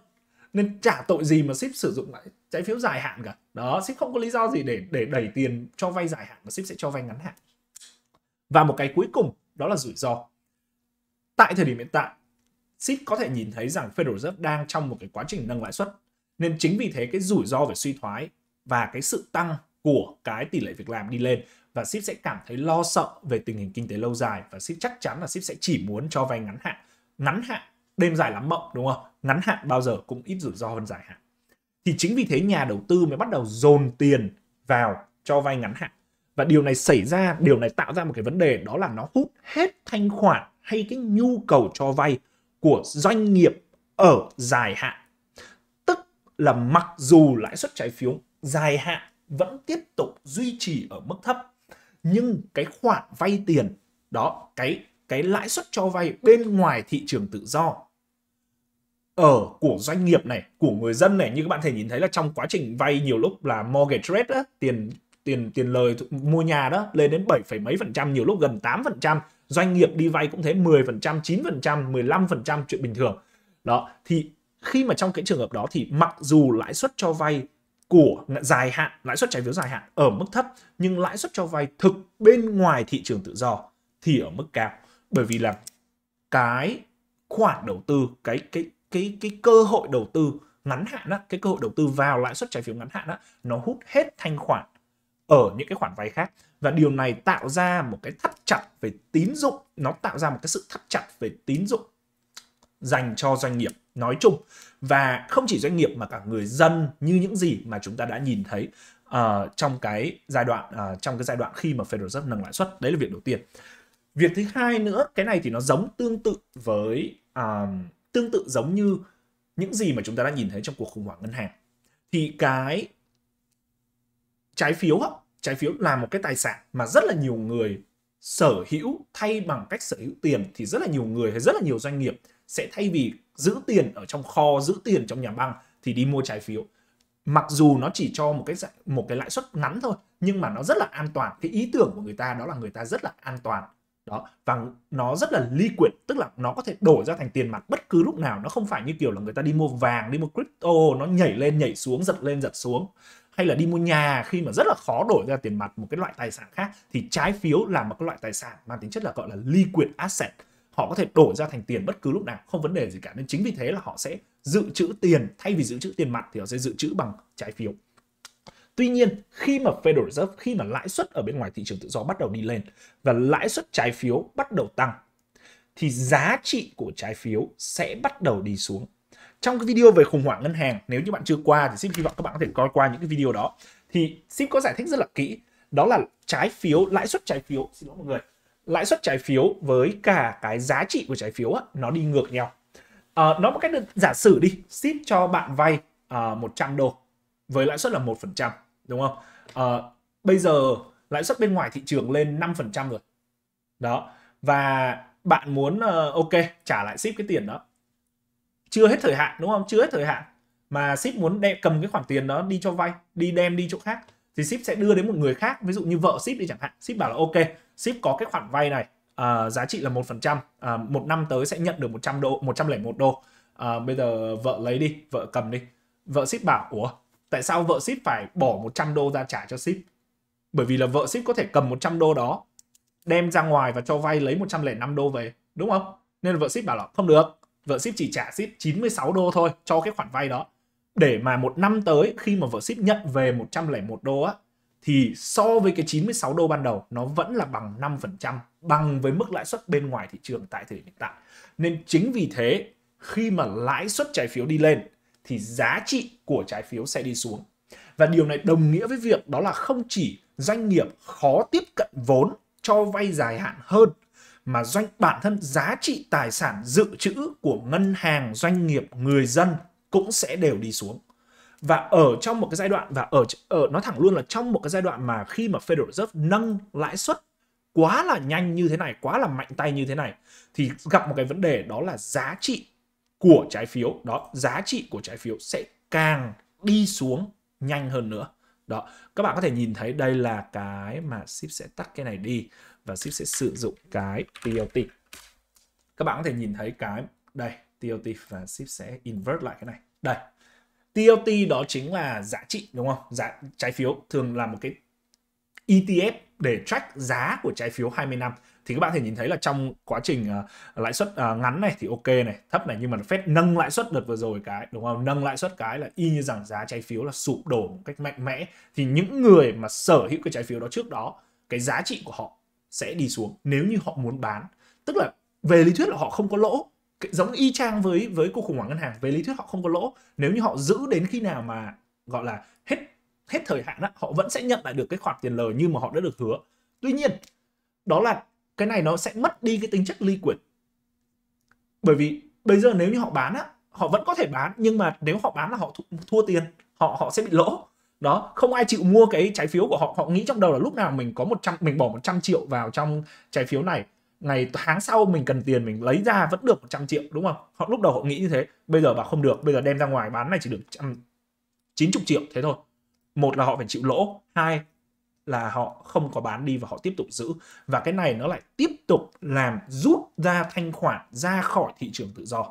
nên chả tội gì mà ship sử dụng lại trái phiếu dài hạn cả đó ship không có lý do gì để để đẩy tiền cho vay dài hạn mà ship sẽ cho vay ngắn hạn và một cái cuối cùng đó là rủi ro. Tại thời điểm hiện tại, SIP có thể nhìn thấy rằng Federal Reserve đang trong một cái quá trình nâng lãi suất. Nên chính vì thế cái rủi ro về suy thoái và cái sự tăng của cái tỷ lệ việc làm đi lên và SIP sẽ cảm thấy lo sợ về tình hình kinh tế lâu dài và SIP chắc chắn là SIP sẽ chỉ muốn cho vay ngắn hạn. Ngắn hạn đêm dài lắm mộng đúng không? Ngắn hạn bao giờ cũng ít rủi ro hơn dài hạn. Thì chính vì thế nhà đầu tư mới bắt đầu dồn tiền vào cho vay ngắn hạn và điều này xảy ra điều này tạo ra một cái vấn đề đó là nó hút hết thanh khoản hay cái nhu cầu cho vay của doanh nghiệp ở dài hạn tức là mặc dù lãi suất trái phiếu dài hạn vẫn tiếp tục duy trì ở mức thấp nhưng cái khoản vay tiền đó cái cái lãi suất cho vay bên ngoài thị trường tự do ở của doanh nghiệp này của người dân này như các bạn thể nhìn thấy là trong quá trình vay nhiều lúc là mortgage rate á, tiền tiền tiền lời mua nhà đó lên đến 7, mấy phần trăm nhiều lúc gần 8 phần trăm doanh nghiệp đi vay cũng thế 10 phần trăm 9 phần trăm 15 phần trăm chuyện bình thường đó thì khi mà trong cái trường hợp đó thì mặc dù lãi suất cho vay của dài hạn lãi suất trái phiếu dài hạn ở mức thấp nhưng lãi suất cho vay thực bên ngoài thị trường tự do thì ở mức cao bởi vì là cái khoản đầu tư cái cái cái cái cơ hội đầu tư ngắn hạn á, cái cơ hội đầu tư vào lãi suất trái phiếu ngắn hạn á, nó hút hết thanh khoản ở những cái khoản vay khác và điều này tạo ra một cái thắt chặt về tín dụng nó tạo ra một cái sự thắt chặt về tín dụng dành cho doanh nghiệp nói chung và không chỉ doanh nghiệp mà cả người dân như những gì mà chúng ta đã nhìn thấy uh, trong cái giai đoạn uh, trong cái giai đoạn khi mà Federal Reserve nâng lãi suất đấy là việc đầu tiên việc thứ hai nữa cái này thì nó giống tương tự với uh, tương tự giống như những gì mà chúng ta đã nhìn thấy trong cuộc khủng hoảng ngân hàng thì cái trái phiếu á, trái phiếu là một cái tài sản mà rất là nhiều người sở hữu thay bằng cách sở hữu tiền thì rất là nhiều người hay rất là nhiều doanh nghiệp sẽ thay vì giữ tiền ở trong kho giữ tiền trong nhà băng thì đi mua trái phiếu mặc dù nó chỉ cho một cái một cái lãi suất ngắn thôi nhưng mà nó rất là an toàn cái ý tưởng của người ta đó là người ta rất là an toàn đó và nó rất là liquid tức là nó có thể đổi ra thành tiền mặt bất cứ lúc nào nó không phải như kiểu là người ta đi mua vàng đi mua crypto nó nhảy lên nhảy xuống giật lên giật xuống hay là đi mua nhà khi mà rất là khó đổi ra tiền mặt một cái loại tài sản khác thì trái phiếu là một cái loại tài sản mang tính chất là gọi là liquid asset họ có thể đổi ra thành tiền bất cứ lúc nào không vấn đề gì cả nên chính vì thế là họ sẽ dự trữ tiền thay vì dự trữ tiền mặt thì họ sẽ dự trữ bằng trái phiếu Tuy nhiên, khi mà Federal Reserve, khi mà lãi suất ở bên ngoài thị trường tự do bắt đầu đi lên và lãi suất trái phiếu bắt đầu tăng, thì giá trị của trái phiếu sẽ bắt đầu đi xuống trong cái video về khủng hoảng ngân hàng nếu như bạn chưa qua thì ship hy vọng các bạn có thể coi qua những cái video đó thì ship có giải thích rất là kỹ đó là trái phiếu lãi suất trái phiếu xin lỗi mọi người lãi suất trái phiếu với cả cái giá trị của trái phiếu á, nó đi ngược nhau à, ờ, nó một cách đơn, giả sử đi ship cho bạn vay à, ờ, 100 đô với lãi suất là một phần trăm đúng không à, bây giờ lãi suất bên ngoài thị trường lên 5% rồi đó và bạn muốn uh, ok trả lại ship cái tiền đó chưa hết thời hạn đúng không chưa hết thời hạn mà ship muốn đem, cầm cái khoản tiền đó đi cho vay đi đem đi chỗ khác thì ship sẽ đưa đến một người khác ví dụ như vợ ship đi chẳng hạn ship bảo là ok ship có cái khoản vay này uh, giá trị là một phần trăm à, một năm tới sẽ nhận được 100 đô 101 đô uh, bây giờ vợ lấy đi vợ cầm đi vợ ship bảo ủa tại sao vợ ship phải bỏ 100 đô ra trả cho ship bởi vì là vợ ship có thể cầm 100 đô đó đem ra ngoài và cho vay lấy 105 đô về đúng không nên là vợ ship bảo là không được vợ ship chỉ trả ship 96 đô thôi cho cái khoản vay đó để mà một năm tới khi mà vợ ship nhận về 101 đô á thì so với cái 96 đô ban đầu nó vẫn là bằng 5% bằng với mức lãi suất bên ngoài thị trường tại thời điểm hiện tại. Nên chính vì thế khi mà lãi suất trái phiếu đi lên thì giá trị của trái phiếu sẽ đi xuống. Và điều này đồng nghĩa với việc đó là không chỉ doanh nghiệp khó tiếp cận vốn cho vay dài hạn hơn mà doanh bản thân giá trị tài sản dự trữ của ngân hàng, doanh nghiệp, người dân cũng sẽ đều đi xuống. Và ở trong một cái giai đoạn và ở ở nó thẳng luôn là trong một cái giai đoạn mà khi mà Federal Reserve nâng lãi suất quá là nhanh như thế này, quá là mạnh tay như thế này thì gặp một cái vấn đề đó là giá trị của trái phiếu, đó giá trị của trái phiếu sẽ càng đi xuống nhanh hơn nữa. Đó, các bạn có thể nhìn thấy đây là cái mà ship sẽ tắt cái này đi và ship sẽ sử dụng cái TLT các bạn có thể nhìn thấy cái đây TLT và ship sẽ invert lại cái này đây TLT đó chính là giá trị đúng không giá trái phiếu thường là một cái ETF để track giá của trái phiếu 20 năm thì các bạn có thể nhìn thấy là trong quá trình uh, lãi suất uh, ngắn này thì ok này thấp này nhưng mà phép nâng lãi suất đợt vừa rồi cái đúng không nâng lãi suất cái là y như rằng giá trái phiếu là sụp đổ một cách mạnh mẽ thì những người mà sở hữu cái trái phiếu đó trước đó cái giá trị của họ sẽ đi xuống nếu như họ muốn bán tức là về lý thuyết là họ không có lỗ giống y chang với với cuộc khủng hoảng ngân hàng về lý thuyết họ không có lỗ nếu như họ giữ đến khi nào mà gọi là hết hết thời hạn á, họ vẫn sẽ nhận lại được cái khoản tiền lời như mà họ đã được hứa tuy nhiên đó là cái này nó sẽ mất đi cái tính chất liquid bởi vì bây giờ nếu như họ bán á họ vẫn có thể bán nhưng mà nếu họ bán là họ thua tiền họ họ sẽ bị lỗ đó không ai chịu mua cái trái phiếu của họ họ nghĩ trong đầu là lúc nào mình có 100 mình bỏ 100 triệu vào trong trái phiếu này ngày tháng sau mình cần tiền mình lấy ra vẫn được 100 triệu đúng không họ lúc đầu họ nghĩ như thế bây giờ bảo không được bây giờ đem ra ngoài bán này chỉ được trăm chín chục triệu thế thôi một là họ phải chịu lỗ hai là họ không có bán đi và họ tiếp tục giữ và cái này nó lại tiếp tục làm rút ra thanh khoản ra khỏi thị trường tự do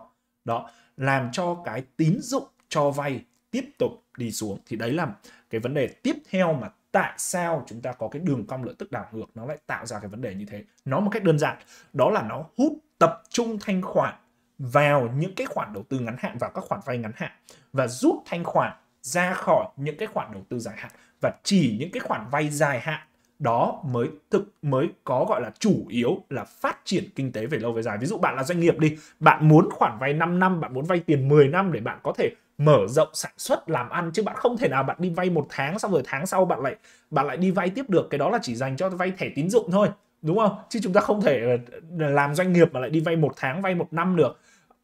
đó làm cho cái tín dụng cho vay tiếp tục đi xuống thì đấy là cái vấn đề tiếp theo mà tại sao chúng ta có cái đường cong lợi tức đảo ngược nó lại tạo ra cái vấn đề như thế nó một cách đơn giản đó là nó hút tập trung thanh khoản vào những cái khoản đầu tư ngắn hạn vào các khoản vay ngắn hạn và rút thanh khoản ra khỏi những cái khoản đầu tư dài hạn và chỉ những cái khoản vay dài hạn đó mới thực mới có gọi là chủ yếu là phát triển kinh tế về lâu về dài. Ví dụ bạn là doanh nghiệp đi, bạn muốn khoản vay 5 năm, bạn muốn vay tiền 10 năm để bạn có thể mở rộng sản xuất làm ăn chứ bạn không thể nào bạn đi vay một tháng xong rồi tháng sau bạn lại bạn lại đi vay tiếp được cái đó là chỉ dành cho vay thẻ tín dụng thôi đúng không chứ chúng ta không thể ờ, ờ, làm doanh nghiệp mà lại đi vay một tháng vay một năm được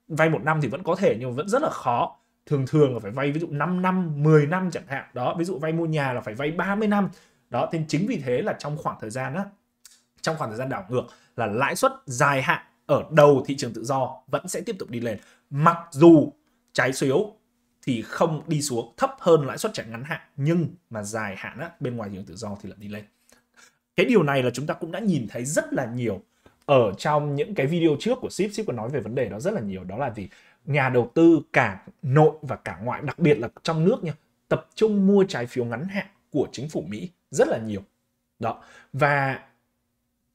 vay một năm thì vẫn có thể nhưng mà vẫn rất là khó thường thường là phải vay ví dụ 5 năm 10 năm chẳng hạn đó ví dụ vay mua nhà là phải vay 30 năm đó nên chính vì thế là trong khoảng thời gian á trong khoảng thời gian đảo ngược là lãi suất dài hạn ở đầu thị trường tự do vẫn sẽ tiếp tục đi lên mặc dù trái phiếu thì không đi xuống thấp hơn lãi suất trả ngắn hạn nhưng mà dài hạn á, bên ngoài thị trường tự do thì lại đi lên cái điều này là chúng ta cũng đã nhìn thấy rất là nhiều ở trong những cái video trước của ship ship có nói về vấn đề đó rất là nhiều đó là gì nhà đầu tư cả nội và cả ngoại đặc biệt là trong nước nha tập trung mua trái phiếu ngắn hạn của chính phủ mỹ rất là nhiều đó và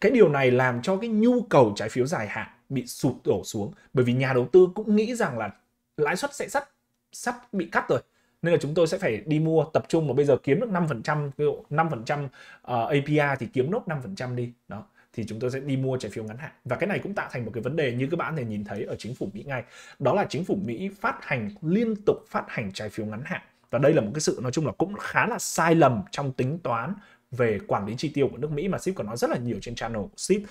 cái điều này làm cho cái nhu cầu trái phiếu dài hạn bị sụt đổ xuống bởi vì nhà đầu tư cũng nghĩ rằng là lãi suất sẽ sắt sắp bị cắt rồi nên là chúng tôi sẽ phải đi mua tập trung và bây giờ kiếm được 5% ví dụ phần trăm ờ, APR thì kiếm nốt 5% đi đó thì chúng tôi sẽ đi mua trái phiếu ngắn hạn và cái này cũng tạo thành một cái vấn đề như các bạn thể nhìn thấy ở chính phủ Mỹ ngay đó là chính phủ Mỹ phát hành liên tục phát hành trái phiếu ngắn hạn và đây là một cái sự nói chung là cũng khá là sai lầm trong tính toán về quản lý chi tiêu của nước Mỹ mà ship có nói rất là nhiều trên channel của Sip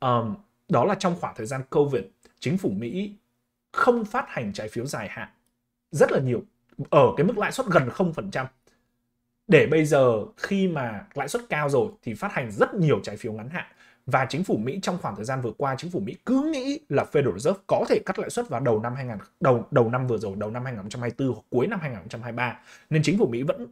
um, đó là trong khoảng thời gian Covid chính phủ Mỹ không phát hành trái phiếu dài hạn rất là nhiều ở cái mức lãi suất gần 0% để bây giờ khi mà lãi suất cao rồi thì phát hành rất nhiều trái phiếu ngắn hạn và chính phủ Mỹ trong khoảng thời gian vừa qua chính phủ Mỹ cứ nghĩ là Federal Reserve có thể cắt lãi suất vào đầu năm 2000 đầu đầu năm vừa rồi đầu năm 2024 hoặc cuối năm 2023 nên chính phủ Mỹ vẫn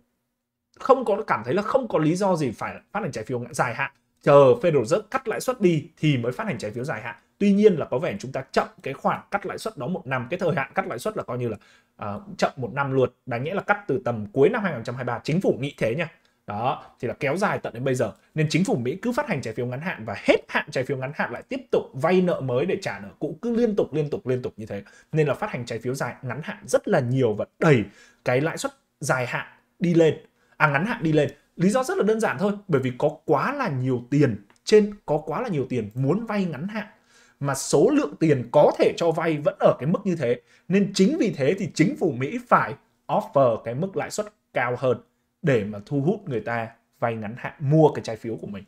không có cảm thấy là không có lý do gì phải phát hành trái phiếu dài hạn chờ Federal Reserve cắt lãi suất đi thì mới phát hành trái phiếu dài hạn tuy nhiên là có vẻ chúng ta chậm cái khoản cắt lãi suất đó một năm cái thời hạn cắt lãi suất là coi như là uh, chậm một năm luôn đáng nghĩa là cắt từ tầm cuối năm 2023 chính phủ nghĩ thế nha đó thì là kéo dài tận đến bây giờ nên chính phủ Mỹ cứ phát hành trái phiếu ngắn hạn và hết hạn trái phiếu ngắn hạn lại tiếp tục vay nợ mới để trả nợ cũ cứ liên tục liên tục liên tục như thế nên là phát hành trái phiếu dài ngắn hạn rất là nhiều và đẩy cái lãi suất dài hạn đi lên à ngắn hạn đi lên lý do rất là đơn giản thôi bởi vì có quá là nhiều tiền trên có quá là nhiều tiền muốn vay ngắn hạn mà số lượng tiền có thể cho vay vẫn ở cái mức như thế. Nên chính vì thế thì chính phủ Mỹ phải offer cái mức lãi suất cao hơn để mà thu hút người ta vay ngắn hạn mua cái trái phiếu của mình.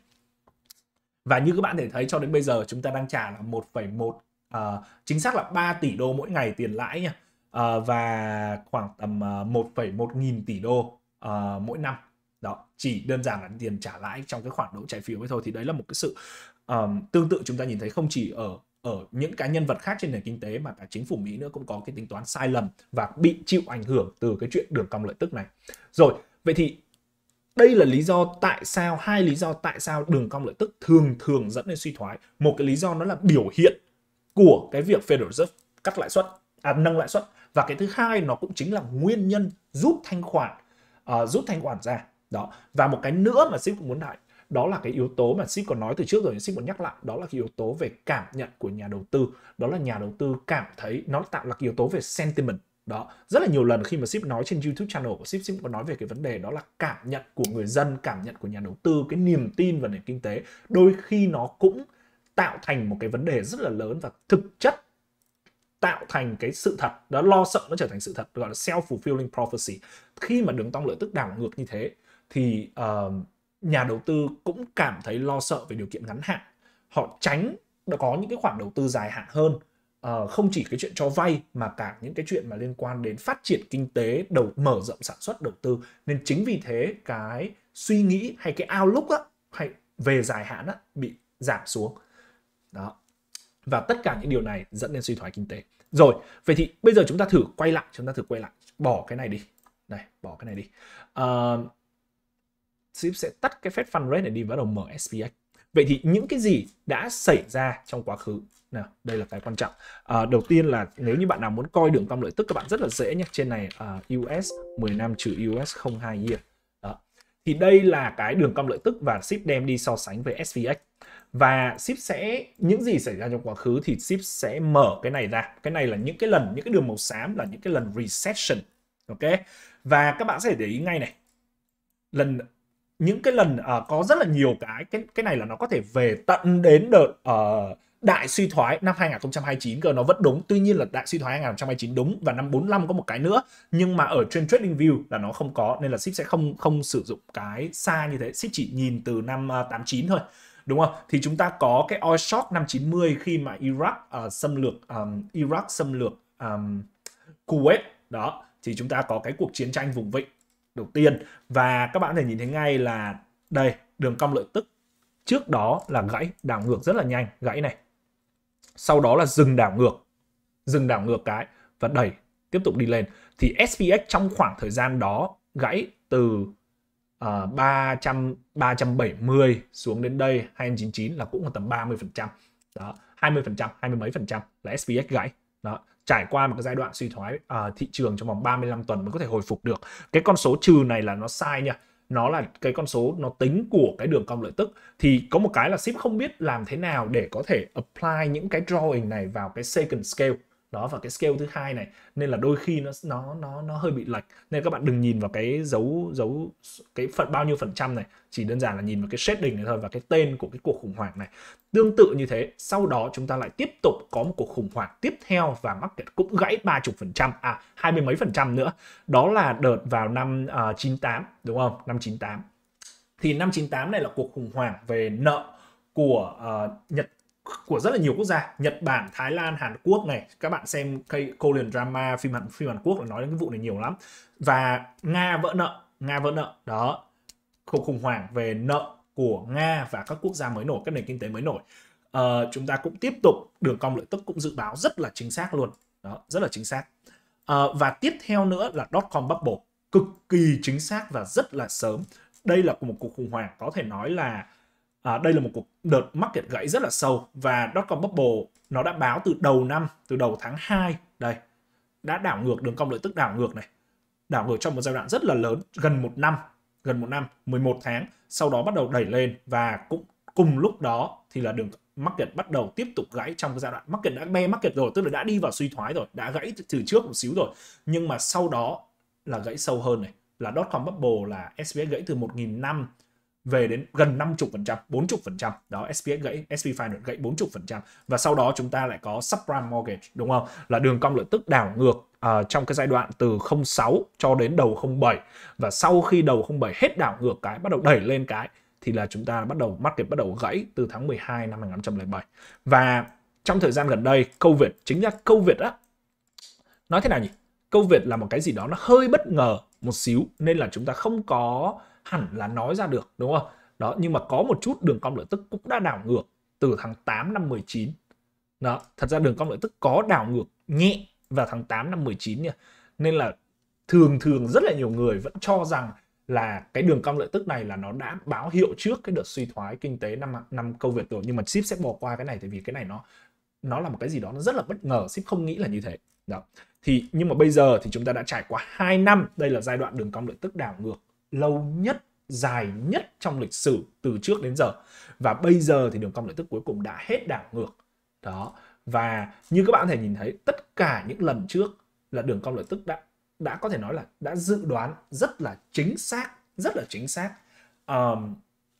Và như các bạn thể thấy cho đến bây giờ chúng ta đang trả là 1,1 uh, à, chính xác là 3 tỷ đô mỗi ngày tiền lãi nha. Uh, và khoảng tầm uh, à, 1,1 nghìn tỷ đô uh, mỗi năm. Đó, chỉ đơn giản là tiền trả lãi trong cái khoản độ trái phiếu ấy thôi thì đấy là một cái sự um, tương tự chúng ta nhìn thấy không chỉ ở ở những cái nhân vật khác trên nền kinh tế mà cả chính phủ Mỹ nữa cũng có cái tính toán sai lầm và bị chịu ảnh hưởng từ cái chuyện đường cong lợi tức này. Rồi, vậy thì đây là lý do tại sao hai lý do tại sao đường cong lợi tức thường thường dẫn đến suy thoái. Một cái lý do nó là biểu hiện của cái việc Federal Reserve cắt lãi suất, à, nâng lãi suất và cái thứ hai nó cũng chính là nguyên nhân rút thanh khoản uh, à, rút thanh khoản ra đó và một cái nữa mà Sip cũng muốn đại đó là cái yếu tố mà ship còn nói từ trước rồi ship muốn nhắc lại đó là cái yếu tố về cảm nhận của nhà đầu tư đó là nhà đầu tư cảm thấy nó tạo là cái yếu tố về sentiment đó rất là nhiều lần khi mà ship nói trên youtube channel của ship ship có nói về cái vấn đề đó là cảm nhận của người dân cảm nhận của nhà đầu tư cái niềm tin vào nền kinh tế đôi khi nó cũng tạo thành một cái vấn đề rất là lớn và thực chất tạo thành cái sự thật đó lo sợ nó trở thành sự thật gọi là self fulfilling prophecy khi mà đường tăng lợi tức đảo ngược như thế thì uh, nhà đầu tư cũng cảm thấy lo sợ về điều kiện ngắn hạn họ tránh có những cái khoản đầu tư dài hạn hơn uh, không chỉ cái chuyện cho vay mà cả những cái chuyện mà liên quan đến phát triển kinh tế đầu mở rộng sản xuất đầu tư nên chính vì thế cái suy nghĩ hay cái outlook á hay về dài hạn á bị giảm xuống đó và tất cả những điều này dẫn đến suy thoái kinh tế rồi vậy thì bây giờ chúng ta thử quay lại chúng ta thử quay lại bỏ cái này đi này bỏ cái này đi uh, SIP sẽ tắt cái Fed Fund Rate để đi bắt đầu mở SPX. Vậy thì những cái gì đã xảy ra trong quá khứ? Nào, đây là cái quan trọng. À, đầu tiên là nếu như bạn nào muốn coi đường cong lợi tức các bạn rất là dễ nhé. Trên này uh, US 10 năm trừ US 02 year. Đó. Thì đây là cái đường cong lợi tức và ship đem đi so sánh với SPX. Và ship sẽ những gì xảy ra trong quá khứ thì ship sẽ mở cái này ra. Cái này là những cái lần những cái đường màu xám là những cái lần recession. Ok. Và các bạn sẽ để ý ngay này. Lần những cái lần uh, có rất là nhiều cái cái cái này là nó có thể về tận đến đợt uh, đại suy thoái năm 2029 cơ nó vẫn đúng tuy nhiên là đại suy thoái 2029 đúng và năm 45 có một cái nữa nhưng mà ở trên trading view là nó không có nên là ship sẽ không không sử dụng cái xa như thế ship chỉ nhìn từ năm uh, ờ, 89 thôi đúng không thì chúng ta có cái oil shock năm 90 khi mà Iraq uh, xâm lược um, Iraq xâm lược um, Kuwait đó thì chúng ta có cái cuộc chiến tranh vùng vịnh đầu tiên và các bạn có thể nhìn thấy ngay là đây đường cong lợi tức trước đó là gãy đảo ngược rất là nhanh gãy này sau đó là dừng đảo ngược dừng đảo ngược cái và đẩy tiếp tục đi lên thì SPX trong khoảng thời gian đó gãy từ uh, 300 370 xuống đến đây 299 là cũng là tầm 30 phần trăm đó 20 phần trăm 20 mấy phần trăm là SPX gãy đó trải qua một cái giai đoạn suy thoái uh, thị trường trong vòng 35 tuần mới có thể hồi phục được cái con số trừ này là nó sai nha nó là cái con số nó tính của cái đường cong lợi tức thì có một cái là ship không biết làm thế nào để có thể apply những cái drawing này vào cái second scale đó và cái scale thứ hai này nên là đôi khi nó nó nó nó hơi bị lệch nên các bạn đừng nhìn vào cái dấu dấu cái phần bao nhiêu phần trăm này chỉ đơn giản là nhìn vào cái shading này thôi và cái tên của cái cuộc khủng hoảng này tương tự như thế sau đó chúng ta lại tiếp tục có một cuộc khủng hoảng tiếp theo và market cũng gãy ba chục phần trăm à hai mươi mấy phần trăm nữa đó là đợt vào năm uh, tám đúng không năm chín tám thì năm chín tám này là cuộc khủng hoảng về nợ của uh, Nhật của rất là nhiều quốc gia Nhật Bản Thái Lan Hàn Quốc này các bạn xem cây Korean drama phim Hàn phim Hàn Quốc nói đến cái vụ này nhiều lắm và Nga vỡ nợ Nga vỡ nợ đó cuộc khủng hoảng về nợ của Nga và các quốc gia mới nổi các nền kinh tế mới nổi uh, chúng ta cũng tiếp tục đường cong lợi tức cũng dự báo rất là chính xác luôn đó rất là chính xác uh, và tiếp theo nữa là dot com bubble cực kỳ chính xác và rất là sớm đây là một cuộc khủng hoảng có thể nói là à, đây là một cuộc đợt market gãy rất là sâu và dotcom bubble nó đã báo từ đầu năm từ đầu tháng 2 đây đã đảo ngược đường cong lợi tức đảo ngược này đảo ngược trong một giai đoạn rất là lớn gần một năm gần một năm 11 tháng sau đó bắt đầu đẩy lên và cũng cùng lúc đó thì là đường market bắt đầu tiếp tục gãy trong cái giai đoạn market đã be market rồi tức là đã đi vào suy thoái rồi đã gãy từ trước một xíu rồi nhưng mà sau đó là gãy sâu hơn này là dotcom bubble là SBS gãy từ 1 năm về đến gần 50%, 40%. Đó, SPS gãy, SP Finance gãy 40%. Và sau đó chúng ta lại có subprime mortgage, đúng không? Là đường cong lợi tức đảo ngược uh, trong cái giai đoạn từ 06 cho đến đầu 07. Và sau khi đầu 07 hết đảo ngược cái, bắt đầu đẩy lên cái, thì là chúng ta bắt đầu market bắt đầu gãy từ tháng 12 năm 2007. Và trong thời gian gần đây, COVID, chính là COVID á, nói thế nào nhỉ? câu Việt là một cái gì đó nó hơi bất ngờ một xíu nên là chúng ta không có hẳn là nói ra được đúng không? Đó nhưng mà có một chút đường cong lợi tức cũng đã đảo ngược từ tháng 8 năm 19. Đó, thật ra đường cong lợi tức có đảo ngược nhẹ vào tháng 8 năm 19 nha. Nên là thường thường rất là nhiều người vẫn cho rằng là cái đường cong lợi tức này là nó đã báo hiệu trước cái đợt suy thoái kinh tế năm năm câu Việt rồi nhưng mà ship sẽ bỏ qua cái này tại vì cái này nó nó là một cái gì đó nó rất là bất ngờ ship không nghĩ là như thế đó. Thì nhưng mà bây giờ thì chúng ta đã trải qua 2 năm, đây là giai đoạn đường cong lợi tức đảo ngược lâu nhất, dài nhất trong lịch sử từ trước đến giờ. Và bây giờ thì đường cong lợi tức cuối cùng đã hết đảo ngược. Đó. Và như các bạn có thể nhìn thấy tất cả những lần trước là đường cong lợi tức đã đã có thể nói là đã dự đoán rất là chính xác, rất là chính xác. Um,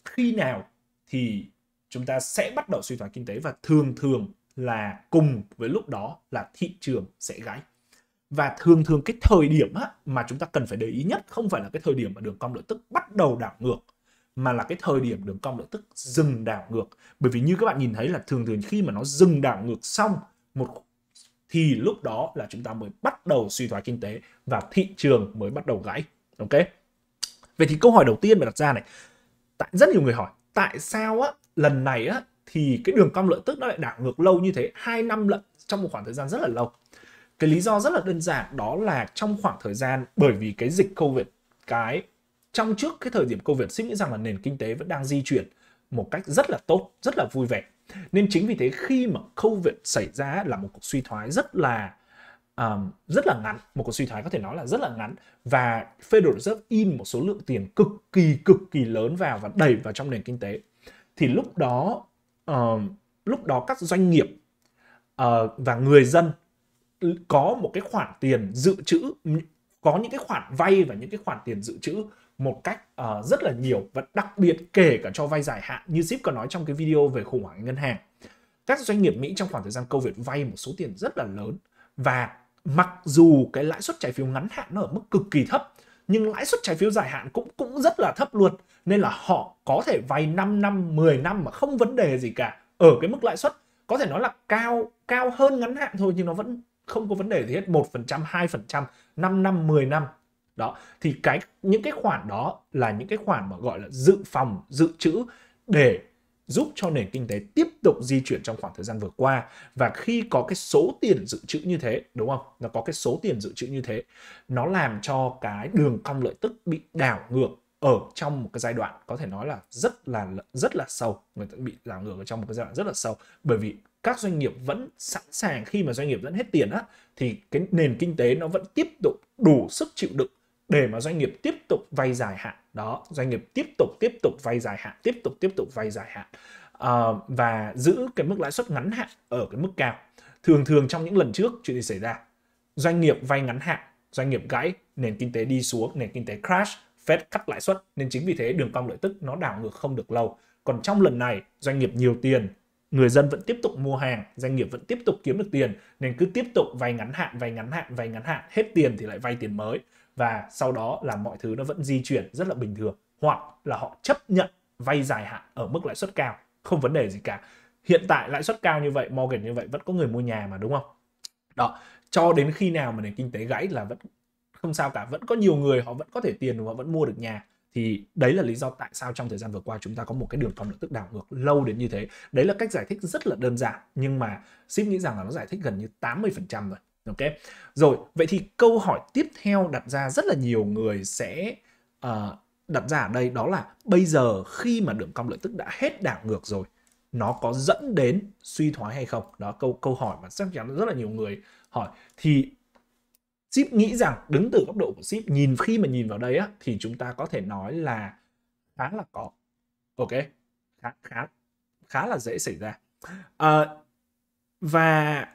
khi nào thì chúng ta sẽ bắt đầu suy thoái kinh tế và thường thường là cùng với lúc đó là thị trường sẽ gãy và thường thường cái thời điểm á, mà chúng ta cần phải để ý nhất không phải là cái thời điểm mà đường cong lợi tức bắt đầu đảo ngược mà là cái thời điểm đường cong lợi tức dừng đảo ngược bởi vì như các bạn nhìn thấy là thường thường khi mà nó dừng đảo ngược xong một thì lúc đó là chúng ta mới bắt đầu suy thoái kinh tế và thị trường mới bắt đầu gãy ok vậy thì câu hỏi đầu tiên mà đặt ra này tại rất nhiều người hỏi tại sao á lần này á thì cái đường cong lợi tức nó lại đảo ngược lâu như thế hai năm lận trong một khoảng thời gian rất là lâu cái lý do rất là đơn giản đó là trong khoảng thời gian bởi vì cái dịch covid cái trong trước cái thời điểm covid suy nghĩ rằng là nền kinh tế vẫn đang di chuyển một cách rất là tốt rất là vui vẻ nên chính vì thế khi mà covid xảy ra là một cuộc suy thoái rất là um, rất là ngắn một cuộc suy thoái có thể nói là rất là ngắn và Federal Reserve in một số lượng tiền cực kỳ cực kỳ lớn vào và đẩy vào trong nền kinh tế thì lúc đó uh, lúc đó các doanh nghiệp uh, và người dân có một cái khoản tiền dự trữ có những cái khoản vay và những cái khoản tiền dự trữ một cách uh, rất là nhiều và đặc biệt kể cả cho vay dài hạn như Zip có nói trong cái video về khủng hoảng ngân hàng các doanh nghiệp Mỹ trong khoảng thời gian câu Covid vay một số tiền rất là lớn và mặc dù cái lãi suất trái phiếu ngắn hạn nó ở mức cực kỳ thấp nhưng lãi suất trái phiếu dài hạn cũng cũng rất là thấp luôn nên là họ có thể vay 5 năm 10 năm mà không vấn đề gì cả ở cái mức lãi suất có thể nói là cao cao hơn ngắn hạn thôi nhưng nó vẫn không có vấn đề gì hết một phần trăm hai phần trăm năm năm 10 năm đó thì cái những cái khoản đó là những cái khoản mà gọi là dự phòng dự trữ để giúp cho nền kinh tế tiếp tục di chuyển trong khoảng thời gian vừa qua và khi có cái số tiền dự trữ như thế đúng không nó có cái số tiền dự trữ như thế nó làm cho cái đường cong lợi tức bị đảo ngược ở trong một cái giai đoạn có thể nói là rất là rất là sâu người ta bị đảo ngược ở trong một cái giai đoạn rất là sâu bởi vì các doanh nghiệp vẫn sẵn sàng khi mà doanh nghiệp vẫn hết tiền á thì cái nền kinh tế nó vẫn tiếp tục đủ sức chịu đựng để mà doanh nghiệp tiếp tục vay dài hạn đó doanh nghiệp tiếp tục tiếp tục vay dài hạn tiếp tục tiếp tục vay dài hạn uh, và giữ cái mức lãi suất ngắn hạn ở cái mức cao thường thường trong những lần trước chuyện gì xảy ra doanh nghiệp vay ngắn hạn doanh nghiệp gãy nền kinh tế đi xuống nền kinh tế crash Fed cắt lãi suất nên chính vì thế đường cong lợi tức nó đảo ngược không được lâu còn trong lần này doanh nghiệp nhiều tiền người dân vẫn tiếp tục mua hàng, doanh nghiệp vẫn tiếp tục kiếm được tiền nên cứ tiếp tục vay ngắn hạn, vay ngắn hạn, vay ngắn hạn, hết tiền thì lại vay tiền mới và sau đó là mọi thứ nó vẫn di chuyển rất là bình thường hoặc là họ chấp nhận vay dài hạn ở mức lãi suất cao không vấn đề gì cả hiện tại lãi suất cao như vậy mortgage như vậy vẫn có người mua nhà mà đúng không đó cho đến khi nào mà nền kinh tế gãy là vẫn không sao cả vẫn có nhiều người họ vẫn có thể tiền và vẫn mua được nhà thì đấy là lý do tại sao trong thời gian vừa qua chúng ta có một cái đường cong lập tức đảo ngược lâu đến như thế đấy là cách giải thích rất là đơn giản nhưng mà ship nghĩ rằng là nó giải thích gần như 80% rồi Ok. Rồi, vậy thì câu hỏi tiếp theo đặt ra rất là nhiều người sẽ uh, đặt ra ở đây đó là bây giờ khi mà đường cong lợi tức đã hết đảo ngược rồi, nó có dẫn đến suy thoái hay không? Đó câu câu hỏi mà chắc chắn rất là nhiều người hỏi. Thì ship nghĩ rằng đứng từ góc độ của ship nhìn khi mà nhìn vào đây á thì chúng ta có thể nói là khá là có. Ok. Khá khá khá là dễ xảy ra. Uh, và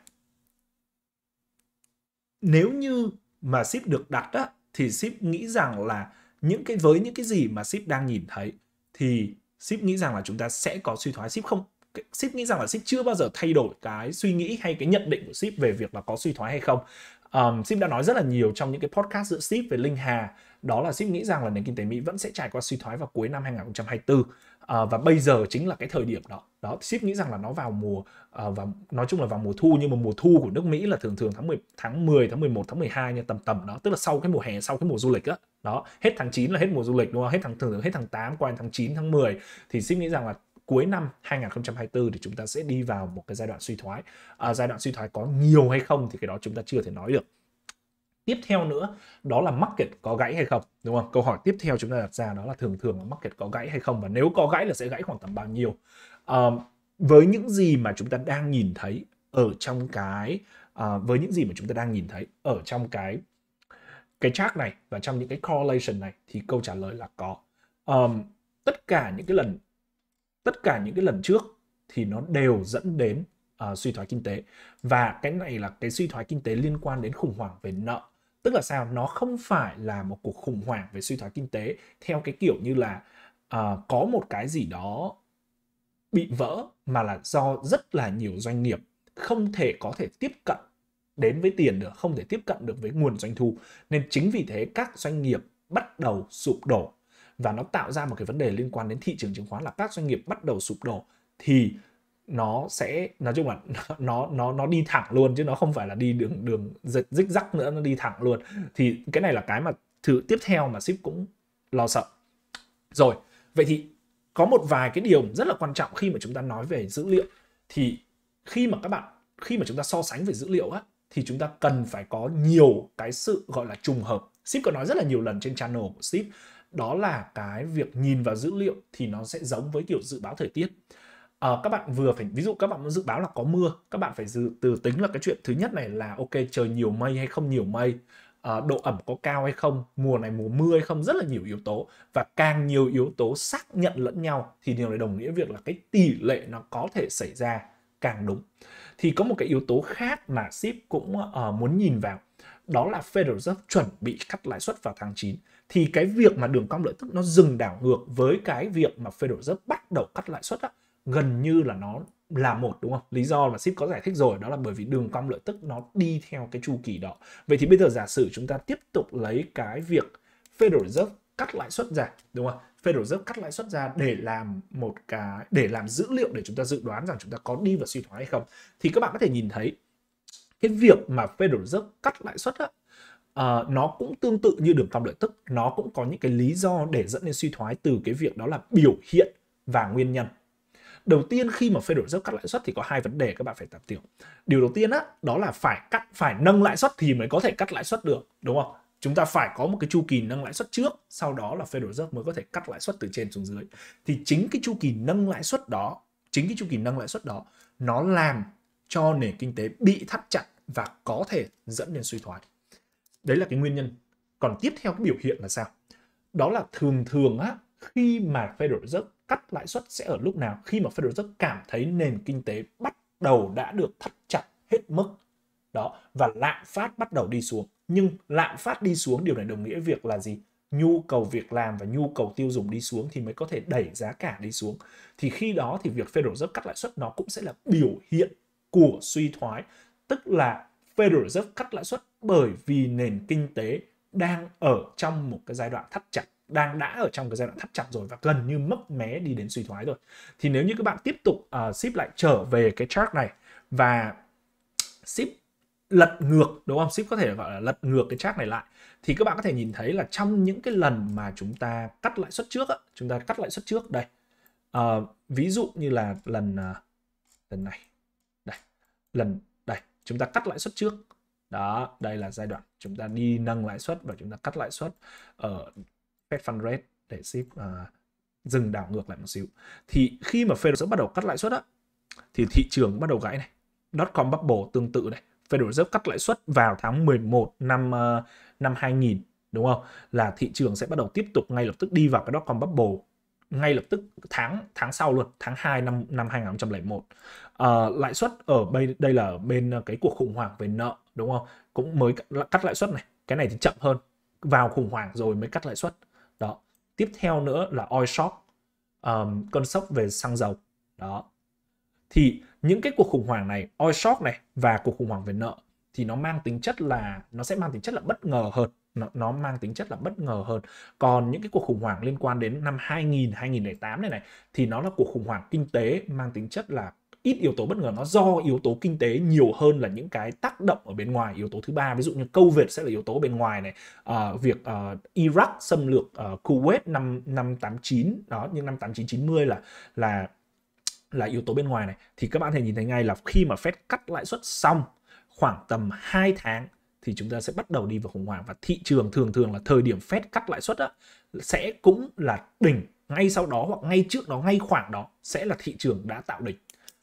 nếu như mà ship được đặt á, thì ship nghĩ rằng là những cái với những cái gì mà ship đang nhìn thấy thì ship nghĩ rằng là chúng ta sẽ có suy thoái ship không ship nghĩ rằng là ship chưa bao giờ thay đổi cái suy nghĩ hay cái nhận định của ship về việc là có suy thoái hay không um, ship đã nói rất là nhiều trong những cái podcast giữa ship về linh hà đó là ship nghĩ rằng là nền kinh tế Mỹ vẫn sẽ trải qua suy thoái vào cuối năm 2024 à, và bây giờ chính là cái thời điểm đó đó Sip nghĩ rằng là nó vào mùa à, và nói chung là vào mùa thu nhưng mà mùa thu của nước Mỹ là thường thường tháng 10 tháng 10 tháng 11 tháng 12 như tầm tầm đó tức là sau cái mùa hè sau cái mùa du lịch á đó. đó hết tháng 9 là hết mùa du lịch đúng không hết tháng thường thường hết tháng 8 qua tháng 9 tháng 10 thì ship nghĩ rằng là cuối năm 2024 thì chúng ta sẽ đi vào một cái giai đoạn suy thoái à, giai đoạn suy thoái có nhiều hay không thì cái đó chúng ta chưa thể nói được tiếp theo nữa đó là market có gãy hay không đúng không câu hỏi tiếp theo chúng ta đặt ra đó là thường thường là market có gãy hay không và nếu có gãy là sẽ gãy khoảng tầm bao nhiêu à, với những gì mà chúng ta đang nhìn thấy ở trong cái à, với những gì mà chúng ta đang nhìn thấy ở trong cái cái chart này và trong những cái correlation này thì câu trả lời là có um, tất cả những cái lần tất cả những cái lần trước thì nó đều dẫn đến uh, suy thoái kinh tế và cái này là cái suy thoái kinh tế liên quan đến khủng hoảng về nợ tức là sao nó không phải là một cuộc khủng hoảng về suy thoái kinh tế theo cái kiểu như là uh, có một cái gì đó bị vỡ mà là do rất là nhiều doanh nghiệp không thể có thể tiếp cận đến với tiền được không thể tiếp cận được với nguồn doanh thu nên chính vì thế các doanh nghiệp bắt đầu sụp đổ và nó tạo ra một cái vấn đề liên quan đến thị trường chứng khoán là các doanh nghiệp bắt đầu sụp đổ thì nó sẽ nói chung là nó nó nó đi thẳng luôn chứ nó không phải là đi đường đường rích rắc nữa nó đi thẳng luôn thì cái này là cái mà thứ tiếp theo mà ship cũng lo sợ rồi vậy thì có một vài cái điều rất là quan trọng khi mà chúng ta nói về dữ liệu thì khi mà các bạn khi mà chúng ta so sánh về dữ liệu á thì chúng ta cần phải có nhiều cái sự gọi là trùng hợp ship có nói rất là nhiều lần trên channel của ship đó là cái việc nhìn vào dữ liệu thì nó sẽ giống với kiểu dự báo thời tiết à, các bạn vừa phải ví dụ các bạn muốn dự báo là có mưa các bạn phải dự từ tính là cái chuyện thứ nhất này là ok trời nhiều mây hay không nhiều mây à, độ ẩm có cao hay không mùa này mùa mưa hay không rất là nhiều yếu tố và càng nhiều yếu tố xác nhận lẫn nhau thì điều này đồng nghĩa việc là cái tỷ lệ nó có thể xảy ra càng đúng thì có một cái yếu tố khác mà ship cũng uh, muốn nhìn vào đó là Federal Reserve chuẩn bị cắt lãi suất vào tháng 9 thì cái việc mà đường cong lợi tức nó dừng đảo ngược với cái việc mà Federal Reserve bắt đầu cắt lãi suất gần như là nó là một đúng không? Lý do mà ship có giải thích rồi đó là bởi vì đường cong lợi tức nó đi theo cái chu kỳ đó. Vậy thì bây giờ giả sử chúng ta tiếp tục lấy cái việc Federal Reserve cắt lãi suất ra đúng không? Federal Reserve cắt lãi suất ra để làm một cái để làm dữ liệu để chúng ta dự đoán rằng chúng ta có đi vào suy thoái hay không. Thì các bạn có thể nhìn thấy cái việc mà Federal Reserve cắt lãi suất á, uh, nó cũng tương tự như đường cong lợi tức, nó cũng có những cái lý do để dẫn đến suy thoái từ cái việc đó là biểu hiện và nguyên nhân đầu tiên khi mà đổi Reserve cắt lãi suất thì có hai vấn đề các bạn phải tập tiểu điều đầu tiên á đó là phải cắt phải nâng lãi suất thì mới có thể cắt lãi suất được đúng không chúng ta phải có một cái chu kỳ nâng lãi suất trước sau đó là đổi Reserve mới có thể cắt lãi suất từ trên xuống dưới thì chính cái chu kỳ nâng lãi suất đó chính cái chu kỳ nâng lãi suất đó nó làm cho nền kinh tế bị thắt chặt và có thể dẫn đến suy thoái đấy là cái nguyên nhân còn tiếp theo cái biểu hiện là sao đó là thường thường á khi mà Federal Reserve cắt lãi suất sẽ ở lúc nào khi mà Federal Reserve cảm thấy nền kinh tế bắt đầu đã được thắt chặt hết mức đó và lạm phát bắt đầu đi xuống nhưng lạm phát đi xuống điều này đồng nghĩa việc là gì nhu cầu việc làm và nhu cầu tiêu dùng đi xuống thì mới có thể đẩy giá cả đi xuống thì khi đó thì việc Federal Reserve cắt lãi suất nó cũng sẽ là biểu hiện của suy thoái tức là Federal Reserve cắt lãi suất bởi vì nền kinh tế đang ở trong một cái giai đoạn thắt chặt đang đã ở trong cái giai đoạn thắt chặt rồi và gần như mất mé đi đến suy thoái rồi thì nếu như các bạn tiếp tục uh, ship lại trở về cái chart này và ship lật ngược đúng không ship có thể gọi là lật ngược cái chart này lại thì các bạn có thể nhìn thấy là trong những cái lần mà chúng ta cắt lãi suất trước chúng ta cắt lãi suất trước đây uh, ví dụ như là lần uh, lần này đây lần đây chúng ta cắt lãi suất trước đó đây là giai đoạn chúng ta đi nâng lãi suất và chúng ta cắt lãi suất ở Fed Fund Rate để ship uh, dừng đảo ngược lại một xíu thì khi mà Fed sẽ bắt đầu cắt lãi suất á thì thị trường bắt đầu gãy này dotcom bubble tương tự này Federal Reserve cắt lãi suất vào tháng 11 năm uh, năm 2000 đúng không là thị trường sẽ bắt đầu tiếp tục ngay lập tức đi vào cái dotcom bubble ngay lập tức tháng tháng sau luôn tháng 2 năm năm 2001 à, uh, lãi suất ở đây đây là bên ờ, cái cuộc khủng hoảng về nợ đúng không cũng mới cắt lãi suất này cái này thì chậm hơn vào khủng hoảng rồi mới cắt lãi suất tiếp theo nữa là oil shock um, cơn sốc về xăng dầu đó thì những cái cuộc khủng hoảng này oil shock này và cuộc khủng hoảng về nợ thì nó mang tính chất là nó sẽ mang tính chất là bất ngờ hơn nó, nó mang tính chất là bất ngờ hơn còn những cái cuộc khủng hoảng liên quan đến năm 2000 2008 này này thì nó là cuộc khủng hoảng kinh tế mang tính chất là ít yếu tố bất ngờ nó do yếu tố kinh tế nhiều hơn là những cái tác động ở bên ngoài yếu tố thứ ba ví dụ như câu việt sẽ là yếu tố bên ngoài này à, việc uh, Iraq xâm lược uh, Kuwait năm năm 89 đó nhưng năm 89 90 là là là yếu tố bên ngoài này thì các bạn thể nhìn thấy ngay là khi mà Fed cắt lãi suất xong khoảng tầm 2 tháng thì chúng ta sẽ bắt đầu đi vào khủng hoảng và thị trường thường thường là thời điểm Fed cắt lãi suất á, sẽ cũng là đỉnh ngay sau đó hoặc ngay trước đó ngay khoảng đó sẽ là thị trường đã tạo đỉnh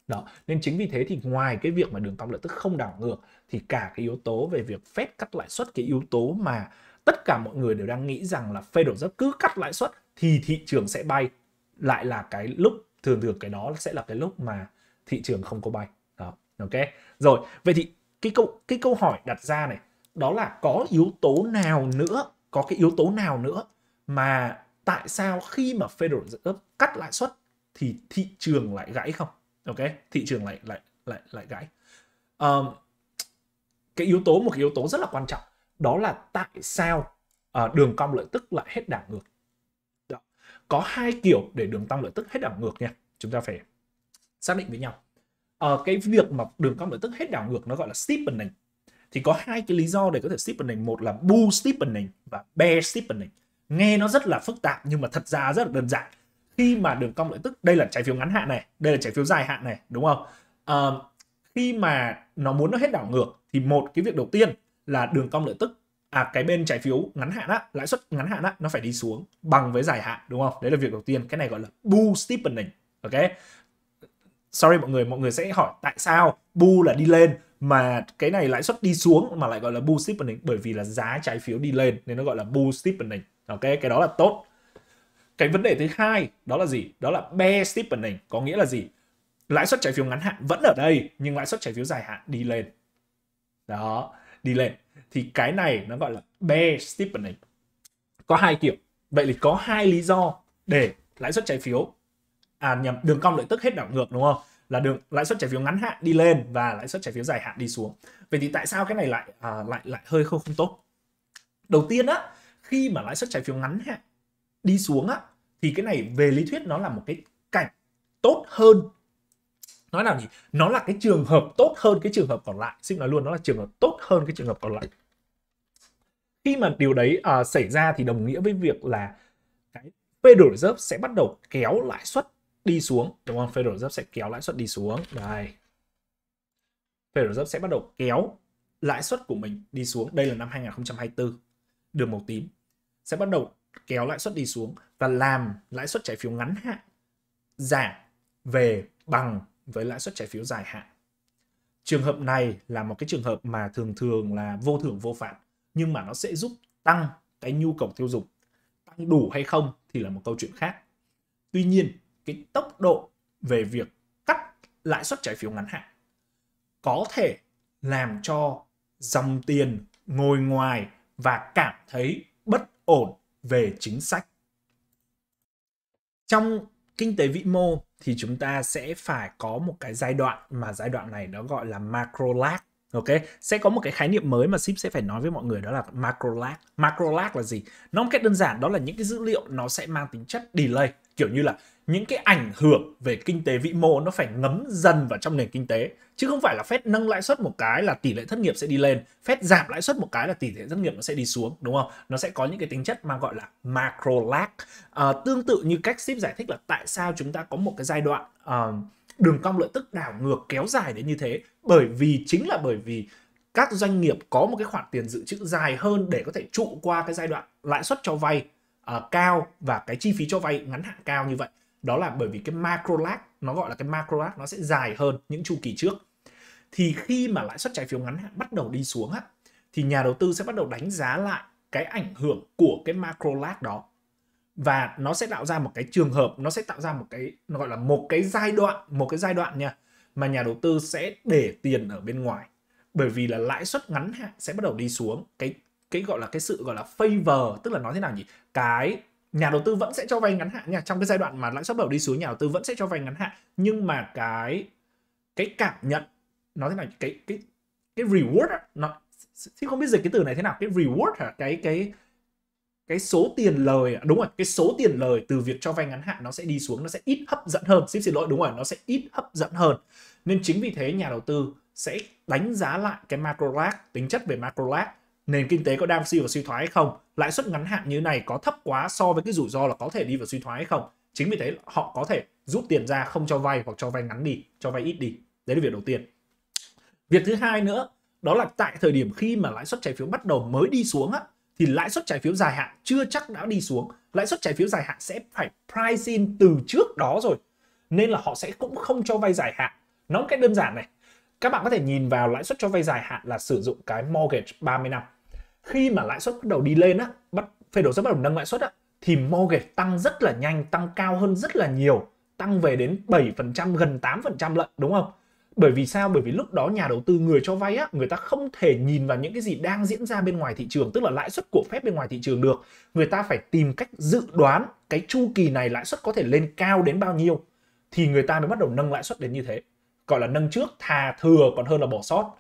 đó nên chính vì thế thì ngoài cái việc mà đường cong lợi tức không đảo ngược thì cả cái yếu tố về việc phép cắt lãi suất cái yếu tố mà tất cả mọi người đều đang nghĩ rằng là Federal rất cứ cắt lãi suất thì thị trường sẽ bay lại là cái lúc thường thường cái đó sẽ là cái lúc mà thị trường không có bay đó ok rồi vậy thì cái câu cái câu hỏi đặt ra này đó là có yếu tố nào nữa có cái yếu tố nào nữa mà tại sao khi mà Federal Reserve cắt lãi suất thì thị trường lại gãy không ok thị trường lại lại lại lại gãy um, cái yếu tố một cái yếu tố rất là quan trọng đó là tại sao uh, đường cong lợi tức lại hết đảo ngược đó. có hai kiểu để đường cong lợi tức hết đảo ngược nha chúng ta phải xác định với nhau uh, cái việc mà đường cong lợi tức hết đảo ngược nó gọi là steepening thì có hai cái lý do để có thể steepening một là bull steepening và bear steepening nghe nó rất là phức tạp nhưng mà thật ra rất là đơn giản khi mà đường cong lợi tức đây là trái phiếu ngắn hạn này đây là trái phiếu dài hạn này đúng không à, khi mà nó muốn nó hết đảo ngược thì một cái việc đầu tiên là đường cong lợi tức à cái bên trái phiếu ngắn hạn á lãi suất ngắn hạn á nó phải đi xuống bằng với dài hạn đúng không đấy là việc đầu tiên cái này gọi là bull steepening ok sorry mọi người mọi người sẽ hỏi tại sao bull là đi lên mà cái này lãi suất đi xuống mà lại gọi là bull steepening bởi vì là giá trái phiếu đi lên nên nó gọi là bull steepening ok cái đó là tốt cái vấn đề thứ hai đó là gì đó là bear steepening có nghĩa là gì lãi suất trái phiếu ngắn hạn vẫn ở đây nhưng lãi suất trái phiếu dài hạn đi lên đó đi lên thì cái này nó gọi là bear steepening có hai kiểu vậy thì có hai lý do để lãi suất trái phiếu à nhầm đường cong lợi tức hết đảo ngược đúng không là đường lãi suất trái phiếu ngắn hạn đi lên và lãi suất trái phiếu dài hạn đi xuống vậy thì tại sao cái này lại à, lại lại hơi không không tốt đầu tiên á khi mà lãi suất trái phiếu ngắn hạn đi xuống á thì cái này về lý thuyết nó là một cái cảnh tốt hơn nói nào nhỉ nó là cái trường hợp tốt hơn cái trường hợp còn lại xin nói luôn nó là trường hợp tốt hơn cái trường hợp còn lại khi mà điều đấy uh, xảy ra thì đồng nghĩa với việc là cái Federal Reserve sẽ bắt đầu kéo lãi suất đi xuống đúng không Federal Reserve sẽ kéo lãi suất đi xuống đây Federal Reserve sẽ bắt đầu kéo lãi suất của mình đi xuống đây là năm 2024 đường màu tím sẽ bắt đầu kéo lãi suất đi xuống và làm lãi suất trái phiếu ngắn hạn giảm về bằng với lãi suất trái phiếu dài hạn. Trường hợp này là một cái trường hợp mà thường thường là vô thưởng vô phạt nhưng mà nó sẽ giúp tăng cái nhu cầu tiêu dùng. Tăng đủ hay không thì là một câu chuyện khác. Tuy nhiên, cái tốc độ về việc cắt lãi suất trái phiếu ngắn hạn có thể làm cho dòng tiền ngồi ngoài và cảm thấy bất ổn về chính sách. Trong kinh tế vĩ mô thì chúng ta sẽ phải có một cái giai đoạn mà giai đoạn này nó gọi là macro lag. Ok, sẽ có một cái khái niệm mới mà ship sẽ phải nói với mọi người đó là macro lag. Macro lag là gì? Nó một cách đơn giản đó là những cái dữ liệu nó sẽ mang tính chất delay, kiểu như là những cái ảnh hưởng về kinh tế vĩ mô nó phải ngấm dần vào trong nền kinh tế chứ không phải là phép nâng lãi suất một cái là tỷ lệ thất nghiệp sẽ đi lên, phép giảm lãi suất một cái là tỷ lệ thất nghiệp nó sẽ đi xuống đúng không? Nó sẽ có những cái tính chất mà gọi là macro lag. À, tương tự như cách ship giải thích là tại sao chúng ta có một cái giai đoạn uh, đường cong lợi tức đảo ngược kéo dài đến như thế bởi vì chính là bởi vì các doanh nghiệp có một cái khoản tiền dự trữ dài hơn để có thể trụ qua cái giai đoạn lãi suất cho vay uh, cao và cái chi phí cho vay ngắn hạn cao như vậy đó là bởi vì cái macro lag nó gọi là cái macro lag nó sẽ dài hơn những chu kỳ trước thì khi mà lãi suất trái phiếu ngắn hạn bắt đầu đi xuống á thì nhà đầu tư sẽ bắt đầu đánh giá lại cái ảnh hưởng của cái macro lag đó và nó sẽ tạo ra một cái trường hợp nó sẽ tạo ra một cái nó gọi là một cái giai đoạn một cái giai đoạn nha mà nhà đầu tư sẽ để tiền ở bên ngoài bởi vì là lãi suất ngắn hạn sẽ bắt đầu đi xuống cái cái gọi là cái sự gọi là favor tức là nói thế nào nhỉ cái nhà đầu tư vẫn sẽ cho vay ngắn hạn nha trong cái giai đoạn mà lãi suất bắt đầu đi xuống nhà đầu tư vẫn sẽ cho vay ngắn hạn nhưng mà cái cái cảm nhận nó thế nào, cái cái cái reward nó xin không biết dịch cái từ này thế nào cái reward hả cái cái cái số tiền lời đúng rồi cái số tiền lời từ việc cho vay ngắn hạn nó sẽ đi xuống nó sẽ ít hấp dẫn hơn xin xin lỗi đúng rồi nó sẽ ít hấp dẫn hơn nên chính vì thế nhà đầu tư sẽ đánh giá lại cái macro lag tính chất về macro lag nền kinh tế có đang suy vào suy thoái hay không lãi suất ngắn hạn như này có thấp quá so với cái rủi ro là có thể đi vào suy thoái hay không chính vì thế họ có thể rút tiền ra không cho vay hoặc cho vay ngắn đi cho vay ít đi đấy là việc đầu tiên việc thứ hai nữa đó là tại thời điểm khi mà lãi suất trái phiếu bắt đầu mới đi xuống á, thì lãi suất trái phiếu dài hạn chưa chắc đã đi xuống lãi suất trái phiếu dài hạn sẽ phải price in từ trước đó rồi nên là họ sẽ cũng không cho vay dài hạn nó một cách đơn giản này các bạn có thể nhìn vào lãi suất cho vay dài hạn là sử dụng cái mortgage 30 năm khi mà lãi suất bắt đầu đi lên á bắt Federal Reserve bắt đầu nâng lãi suất á thì mortgage tăng rất là nhanh tăng cao hơn rất là nhiều tăng về đến 7% gần 8% lận đúng không bởi vì sao bởi vì lúc đó nhà đầu tư người cho vay á người ta không thể nhìn vào những cái gì đang diễn ra bên ngoài thị trường tức là lãi suất của phép bên ngoài thị trường được người ta phải tìm cách dự đoán cái chu kỳ này lãi suất có thể lên cao đến bao nhiêu thì người ta mới bắt đầu nâng lãi suất đến như thế gọi là nâng trước thà thừa còn hơn là bỏ sót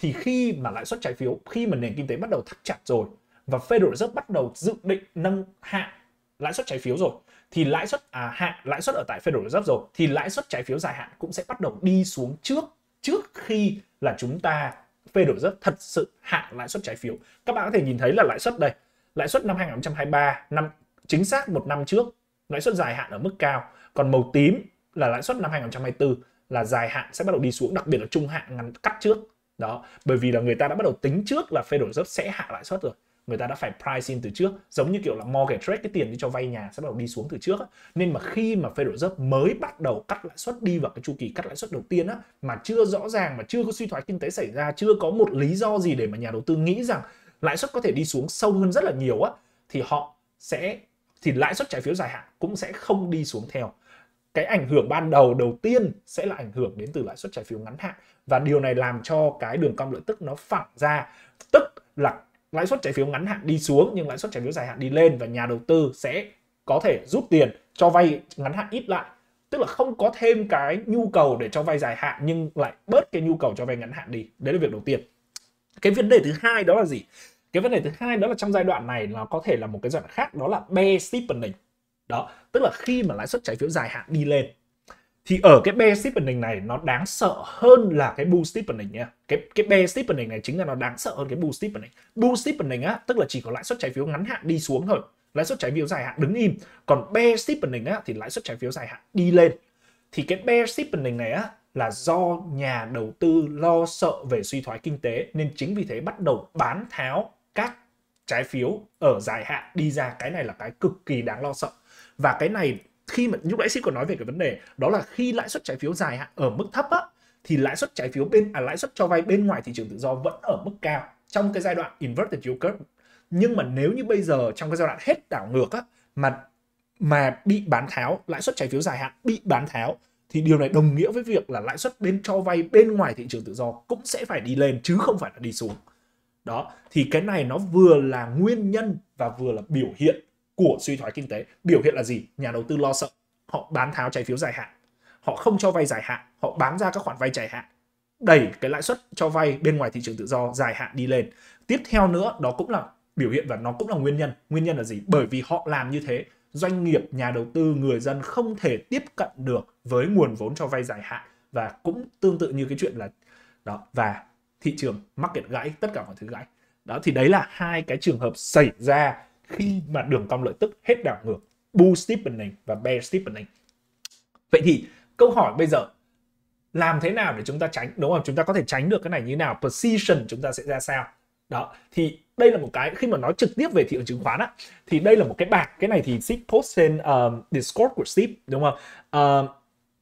thì khi mà lãi suất trái phiếu khi mà nền kinh tế bắt đầu thắt chặt rồi và Federal Reserve bắt đầu dự định nâng hạ lãi suất trái phiếu rồi thì lãi suất à, hạ lãi suất ở tại Federal Reserve rồi thì lãi suất trái phiếu dài hạn cũng sẽ bắt đầu đi xuống trước trước khi là chúng ta Federal Reserve thật sự hạ lãi suất trái phiếu. Các bạn có thể nhìn thấy là lãi suất đây, lãi suất năm 2023 năm chính xác một năm trước lãi suất dài hạn ở mức cao, còn màu tím là lãi suất năm 2024 là dài hạn sẽ bắt đầu đi xuống, đặc biệt là trung hạn ngắn cắt trước đó bởi vì là người ta đã bắt đầu tính trước là Federal Reserve sẽ hạ lãi suất rồi người ta đã phải price in từ trước giống như kiểu là mortgage rate cái tiền đi cho vay nhà sẽ bắt đầu đi xuống từ trước nên mà khi mà Federal Reserve mới bắt đầu cắt lãi suất đi vào cái chu kỳ cắt lãi suất đầu tiên á mà chưa rõ ràng mà chưa có suy thoái kinh tế xảy ra chưa có một lý do gì để mà nhà đầu tư nghĩ rằng lãi suất có thể đi xuống sâu hơn rất là nhiều á thì họ sẽ thì lãi suất trái phiếu dài hạn cũng sẽ không đi xuống theo cái ảnh hưởng ban đầu đầu tiên sẽ là ảnh hưởng đến từ lãi suất trái phiếu ngắn hạn và điều này làm cho cái đường cong lợi tức nó phẳng ra tức là lãi suất trái phiếu ngắn hạn đi xuống nhưng lãi suất trái phiếu dài hạn đi lên và nhà đầu tư sẽ có thể rút tiền cho vay ngắn hạn ít lại tức là không có thêm cái nhu cầu để cho vay dài hạn nhưng lại bớt cái nhu cầu cho vay ngắn hạn đi đấy là việc đầu tiên cái vấn đề thứ hai đó là gì cái vấn đề thứ hai đó là trong giai đoạn này nó có thể là một cái giai đoạn khác đó là bear steepening đó tức là khi mà lãi suất trái phiếu dài hạn đi lên thì ở cái bear steepening này nó đáng sợ hơn là cái bull steepening nha cái cái bear steepening này chính là nó đáng sợ hơn cái bull steepening bull steepening á tức là chỉ có lãi suất trái phiếu ngắn hạn đi xuống thôi lãi suất trái phiếu dài hạn đứng im còn bear steepening á thì lãi suất trái phiếu dài hạn đi lên thì cái bear steepening này á là do nhà đầu tư lo sợ về suy thoái kinh tế nên chính vì thế bắt đầu bán tháo các trái phiếu ở dài hạn đi ra cái này là cái cực kỳ đáng lo sợ và cái này khi mà lúc nãy sĩ còn nói về cái vấn đề đó là khi lãi suất trái phiếu dài hạn ở mức thấp á, thì lãi suất trái phiếu bên à, lãi suất cho vay bên ngoài thị trường tự do vẫn ở mức cao trong cái giai đoạn inverted yield curve nhưng mà nếu như bây giờ trong cái giai đoạn hết đảo ngược á, mà mà bị bán tháo lãi suất trái phiếu dài hạn bị bán tháo thì điều này đồng nghĩa với việc là lãi suất bên cho vay bên ngoài thị trường tự do cũng sẽ phải đi lên chứ không phải là đi xuống đó thì cái này nó vừa là nguyên nhân và vừa là biểu hiện của suy thoái kinh tế. Biểu hiện là gì? Nhà đầu tư lo sợ, họ bán tháo trái phiếu dài hạn, họ không cho vay dài hạn, họ bán ra các khoản vay dài hạn, đẩy cái lãi suất cho vay bên ngoài thị trường tự do dài hạn đi lên. Tiếp theo nữa, đó cũng là biểu hiện và nó cũng là nguyên nhân. Nguyên nhân là gì? Bởi vì họ làm như thế, doanh nghiệp, nhà đầu tư, người dân không thể tiếp cận được với nguồn vốn cho vay dài hạn và cũng tương tự như cái chuyện là đó và thị trường market gãy, tất cả mọi thứ gãy. Đó thì đấy là hai cái trường hợp xảy ra khi mà đường cong lợi tức hết đảo ngược bull steepening và bear steepening vậy thì câu hỏi bây giờ làm thế nào để chúng ta tránh đúng không chúng ta có thể tránh được cái này như nào position chúng ta sẽ ra sao đó thì đây là một cái khi mà nói trực tiếp về thị trường chứng khoán á thì đây là một cái bảng cái này thì Steve post trên uh, Discord của Steve đúng không uh,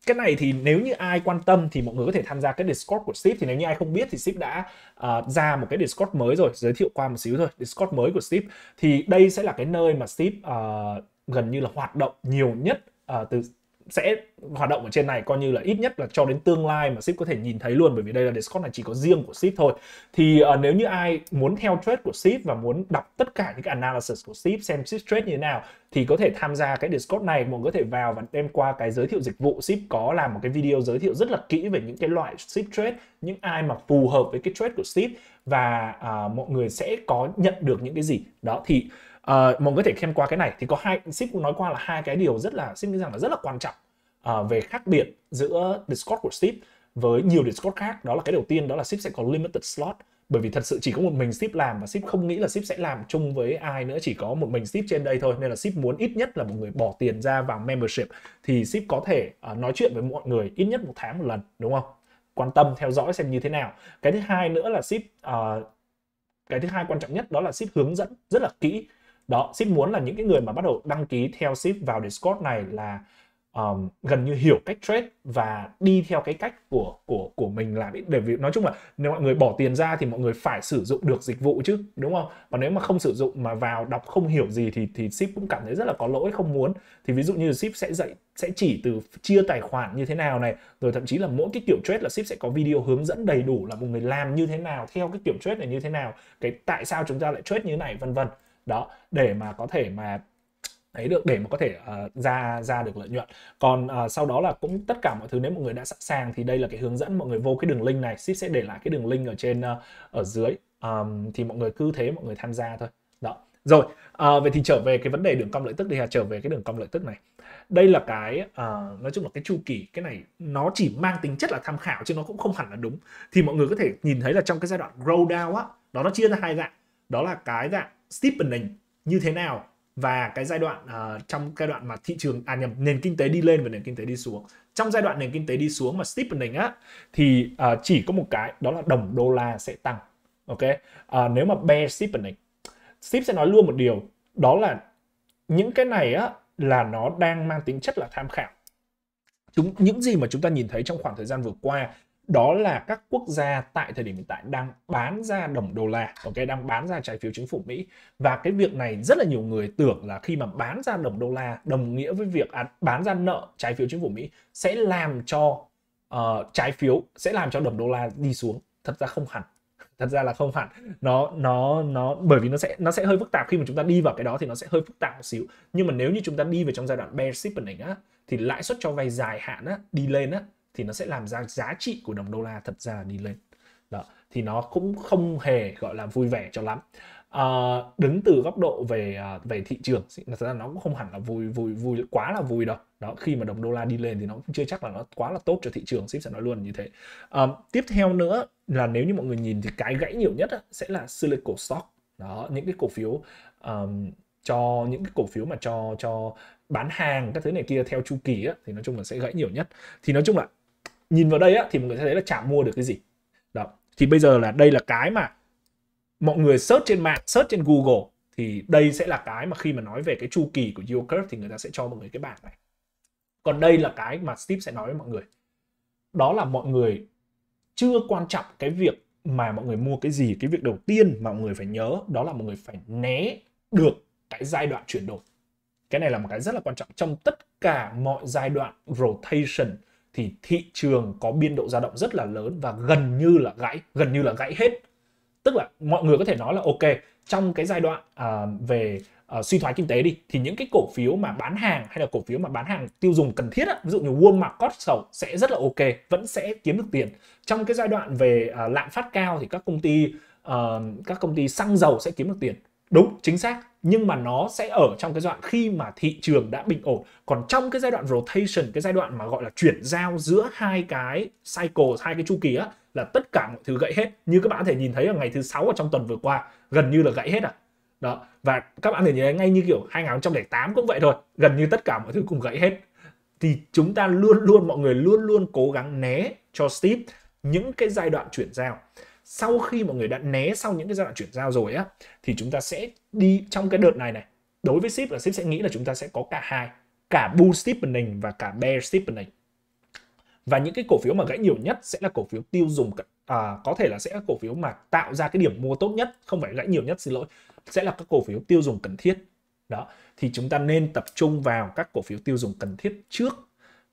cái này thì nếu như ai quan tâm thì mọi người có thể tham gia cái Discord của Steve thì nếu như ai không biết thì Steve đã uh, ra một cái Discord mới rồi giới thiệu qua một xíu thôi Discord mới của Steve thì đây sẽ là cái nơi mà Steve uh, gần như là hoạt động nhiều nhất uh, từ sẽ hoạt động ở trên này coi như là ít nhất là cho đến tương lai mà ship có thể nhìn thấy luôn bởi vì đây là Discord này chỉ có riêng của ship thôi thì uh, nếu như ai muốn theo trade của ship và muốn đọc tất cả những cái analysis của ship xem ship trade như thế nào thì có thể tham gia cái Discord này mọi người có thể vào và đem qua cái giới thiệu dịch vụ ship có làm một cái video giới thiệu rất là kỹ về những cái loại ship trade những ai mà phù hợp với cái trade của ship và uh, mọi người sẽ có nhận được những cái gì đó thì à, mọi người có thể xem qua cái này thì có hai ship cũng nói qua là hai cái điều rất là ship nghĩ rằng là rất là quan trọng à, về khác biệt giữa discord của ship với nhiều discord khác đó là cái đầu tiên đó là ship sẽ có limited slot bởi vì thật sự chỉ có một mình ship làm và ship không nghĩ là ship sẽ làm chung với ai nữa chỉ có một mình ship trên đây thôi nên là ship muốn ít nhất là một người bỏ tiền ra vào membership thì ship có thể uh, nói chuyện với mọi người ít nhất một tháng một lần đúng không quan tâm theo dõi xem như thế nào cái thứ hai nữa là ship uh, cái thứ hai quan trọng nhất đó là ship hướng dẫn rất là kỹ đó ship muốn là những cái người mà bắt đầu đăng ký theo ship vào discord này là um, gần như hiểu cách trade và đi theo cái cách của của của mình làm để vì nói chung là nếu mọi người bỏ tiền ra thì mọi người phải sử dụng được dịch vụ chứ đúng không và nếu mà không sử dụng mà vào đọc không hiểu gì thì thì ship cũng cảm thấy rất là có lỗi không muốn thì ví dụ như ship sẽ dạy sẽ chỉ từ chia tài khoản như thế nào này rồi thậm chí là mỗi cái kiểu trade là ship sẽ có video hướng dẫn đầy đủ là một người làm như thế nào theo cái kiểu trade này như thế nào cái tại sao chúng ta lại trade như thế này vân vân đó để mà có thể mà thấy được để mà có thể uh, ra ra được lợi nhuận còn uh, sau đó là cũng tất cả mọi thứ nếu mọi người đã sẵn sàng thì đây là cái hướng dẫn mọi người vô cái đường link này ship sẽ để lại cái đường link ở trên uh, ở dưới um, thì mọi người cứ thế mọi người tham gia thôi đó rồi uh, vậy thì trở về cái vấn đề đường cong lợi tức đi là trở về cái đường cong lợi tức này đây là cái uh, nói chung là cái chu kỳ cái này nó chỉ mang tính chất là tham khảo chứ nó cũng không hẳn là đúng thì mọi người có thể nhìn thấy là trong cái giai đoạn grow down á đó nó chia ra hai dạng đó là cái dạng steepening như thế nào và cái giai đoạn uh, trong giai đoạn mà thị trường à nhầm nền kinh tế đi lên và nền kinh tế đi xuống trong giai đoạn nền kinh tế đi xuống mà steepening á thì uh, chỉ có một cái đó là đồng đô la sẽ tăng ok uh, nếu mà bear steepening Steve sẽ nói luôn một điều đó là những cái này á là nó đang mang tính chất là tham khảo chúng những gì mà chúng ta nhìn thấy trong khoảng thời gian vừa qua đó là các quốc gia tại thời điểm hiện tại đang bán ra đồng đô la ok đang bán ra trái phiếu chính phủ mỹ và cái việc này rất là nhiều người tưởng là khi mà bán ra đồng đô la đồng nghĩa với việc à, bán ra nợ trái phiếu chính phủ mỹ sẽ làm cho uh, trái phiếu sẽ làm cho đồng đô la đi xuống thật ra không hẳn thật ra là không hẳn nó nó nó bởi vì nó sẽ nó sẽ hơi phức tạp khi mà chúng ta đi vào cái đó thì nó sẽ hơi phức tạp một xíu nhưng mà nếu như chúng ta đi vào trong giai đoạn bear steepening á thì lãi suất cho vay dài hạn á đi lên á thì nó sẽ làm ra giá trị của đồng đô la thật ra là đi lên đó thì nó cũng không hề gọi là vui vẻ cho lắm à, đứng từ góc độ về à, về thị trường thật ra nó cũng không hẳn là vui vui vui quá là vui đâu đó khi mà đồng đô la đi lên thì nó cũng chưa chắc là nó quá là tốt cho thị trường ship sẽ nói luôn như thế à, tiếp theo nữa là nếu như mọi người nhìn thì cái gãy nhiều nhất sẽ là silico stock đó những cái cổ phiếu um, cho những cái cổ phiếu mà cho cho bán hàng các thứ này kia theo chu kỳ á, thì nói chung là sẽ gãy nhiều nhất thì nói chung là nhìn vào đây á, thì mọi người sẽ thấy là chả mua được cái gì đó thì bây giờ là đây là cái mà mọi người search trên mạng search trên Google thì đây sẽ là cái mà khi mà nói về cái chu kỳ của yield curve thì người ta sẽ cho mọi người cái bảng này còn đây là cái mà Steve sẽ nói với mọi người đó là mọi người chưa quan trọng cái việc mà mọi người mua cái gì cái việc đầu tiên mà mọi người phải nhớ đó là mọi người phải né được cái giai đoạn chuyển đổi cái này là một cái rất là quan trọng trong tất cả mọi giai đoạn rotation thì thị trường có biên độ dao động rất là lớn và gần như là gãy gần như là gãy hết tức là mọi người có thể nói là ok trong cái giai đoạn à, về à, suy thoái kinh tế đi thì những cái cổ phiếu mà bán hàng hay là cổ phiếu mà bán hàng tiêu dùng cần thiết á, ví dụ như Walmart, Costco sẽ rất là ok vẫn sẽ kiếm được tiền trong cái giai đoạn về à, lạm phát cao thì các công ty à, các công ty xăng dầu sẽ kiếm được tiền đúng chính xác nhưng mà nó sẽ ở trong cái giai đoạn khi mà thị trường đã bình ổn còn trong cái giai đoạn rotation cái giai đoạn mà gọi là chuyển giao giữa hai cái cycle hai cái chu kỳ á là tất cả mọi thứ gãy hết như các bạn có thể nhìn thấy ở ngày thứ sáu ở trong tuần vừa qua gần như là gãy hết à đó và các bạn có thể nhìn thấy ngay như kiểu 2008 cũng vậy thôi gần như tất cả mọi thứ cùng gãy hết thì chúng ta luôn luôn mọi người luôn luôn cố gắng né cho steep những cái giai đoạn chuyển giao sau khi mọi người đã né sau những cái giai đoạn chuyển giao rồi á thì chúng ta sẽ đi trong cái đợt này này đối với ship là ship sẽ nghĩ là chúng ta sẽ có cả hai cả bull steepening và cả bear steepening và những cái cổ phiếu mà gãy nhiều nhất sẽ là cổ phiếu tiêu dùng à, có thể là sẽ là cổ phiếu mà tạo ra cái điểm mua tốt nhất không phải gãy nhiều nhất xin lỗi sẽ là các cổ phiếu tiêu dùng cần thiết đó thì chúng ta nên tập trung vào các cổ phiếu tiêu dùng cần thiết trước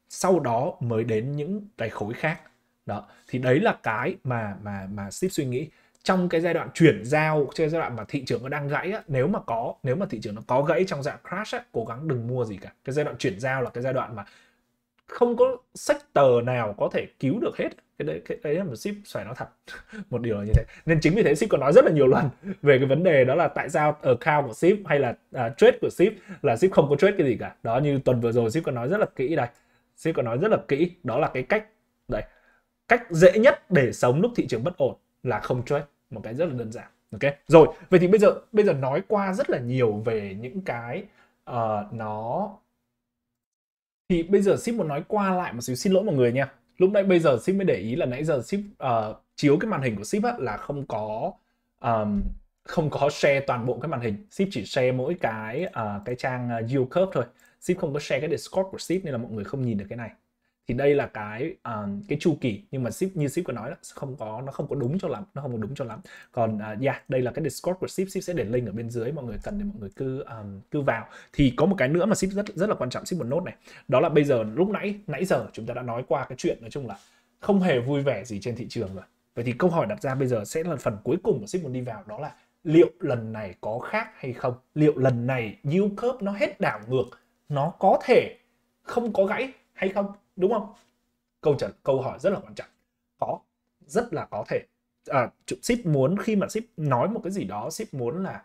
sau đó mới đến những cái khối khác đó thì đấy là cái mà mà mà ship suy nghĩ trong cái giai đoạn chuyển giao trên giai đoạn mà thị trường nó đang gãy á, nếu mà có nếu mà thị trường nó có gãy trong dạng crash á, cố gắng đừng mua gì cả cái giai đoạn chuyển giao là cái giai đoạn mà không có sector nào có thể cứu được hết cái đấy cái đấy là một ship phải nói thật một điều là như thế nên chính vì thế ship còn nói rất là nhiều lần về cái vấn đề đó là tại sao ở cao của ship hay là uh, trade của ship là ship không có trade cái gì cả đó như tuần vừa rồi ship còn nói rất là kỹ đây ship còn nói rất là kỹ đó là cái cách đây cách dễ nhất để sống lúc thị trường bất ổn là không trade một cái rất là đơn giản ok rồi vậy thì bây giờ bây giờ nói qua rất là nhiều về những cái uh, nó thì bây giờ ship muốn nói qua lại một xíu xin lỗi mọi người nha lúc nãy bây giờ ship mới để ý là nãy giờ ship uh, chiếu cái màn hình của ship á, là không có um, không có share toàn bộ cái màn hình ship chỉ share mỗi cái uh, cái trang uh, yield thôi ship không có share cái discord của ship nên là mọi người không nhìn được cái này thì đây là cái uh, cái chu kỳ nhưng mà ship như ship có nói đó, không có nó không có đúng cho lắm nó không có đúng cho lắm còn uh, yeah đây là cái discord của ship ship sẽ để link ở bên dưới mọi người cần thì mọi người cứ um, cứ vào thì có một cái nữa mà ship rất rất là quan trọng ship một nốt này đó là bây giờ lúc nãy nãy giờ chúng ta đã nói qua cái chuyện nói chung là không hề vui vẻ gì trên thị trường rồi vậy thì câu hỏi đặt ra bây giờ sẽ là phần cuối cùng mà ship muốn đi vào đó là liệu lần này có khác hay không liệu lần này yield curve nó hết đảo ngược nó có thể không có gãy hay không đúng không câu trả câu hỏi rất là quan trọng có rất là có thể à, ship muốn khi mà ship nói một cái gì đó ship muốn là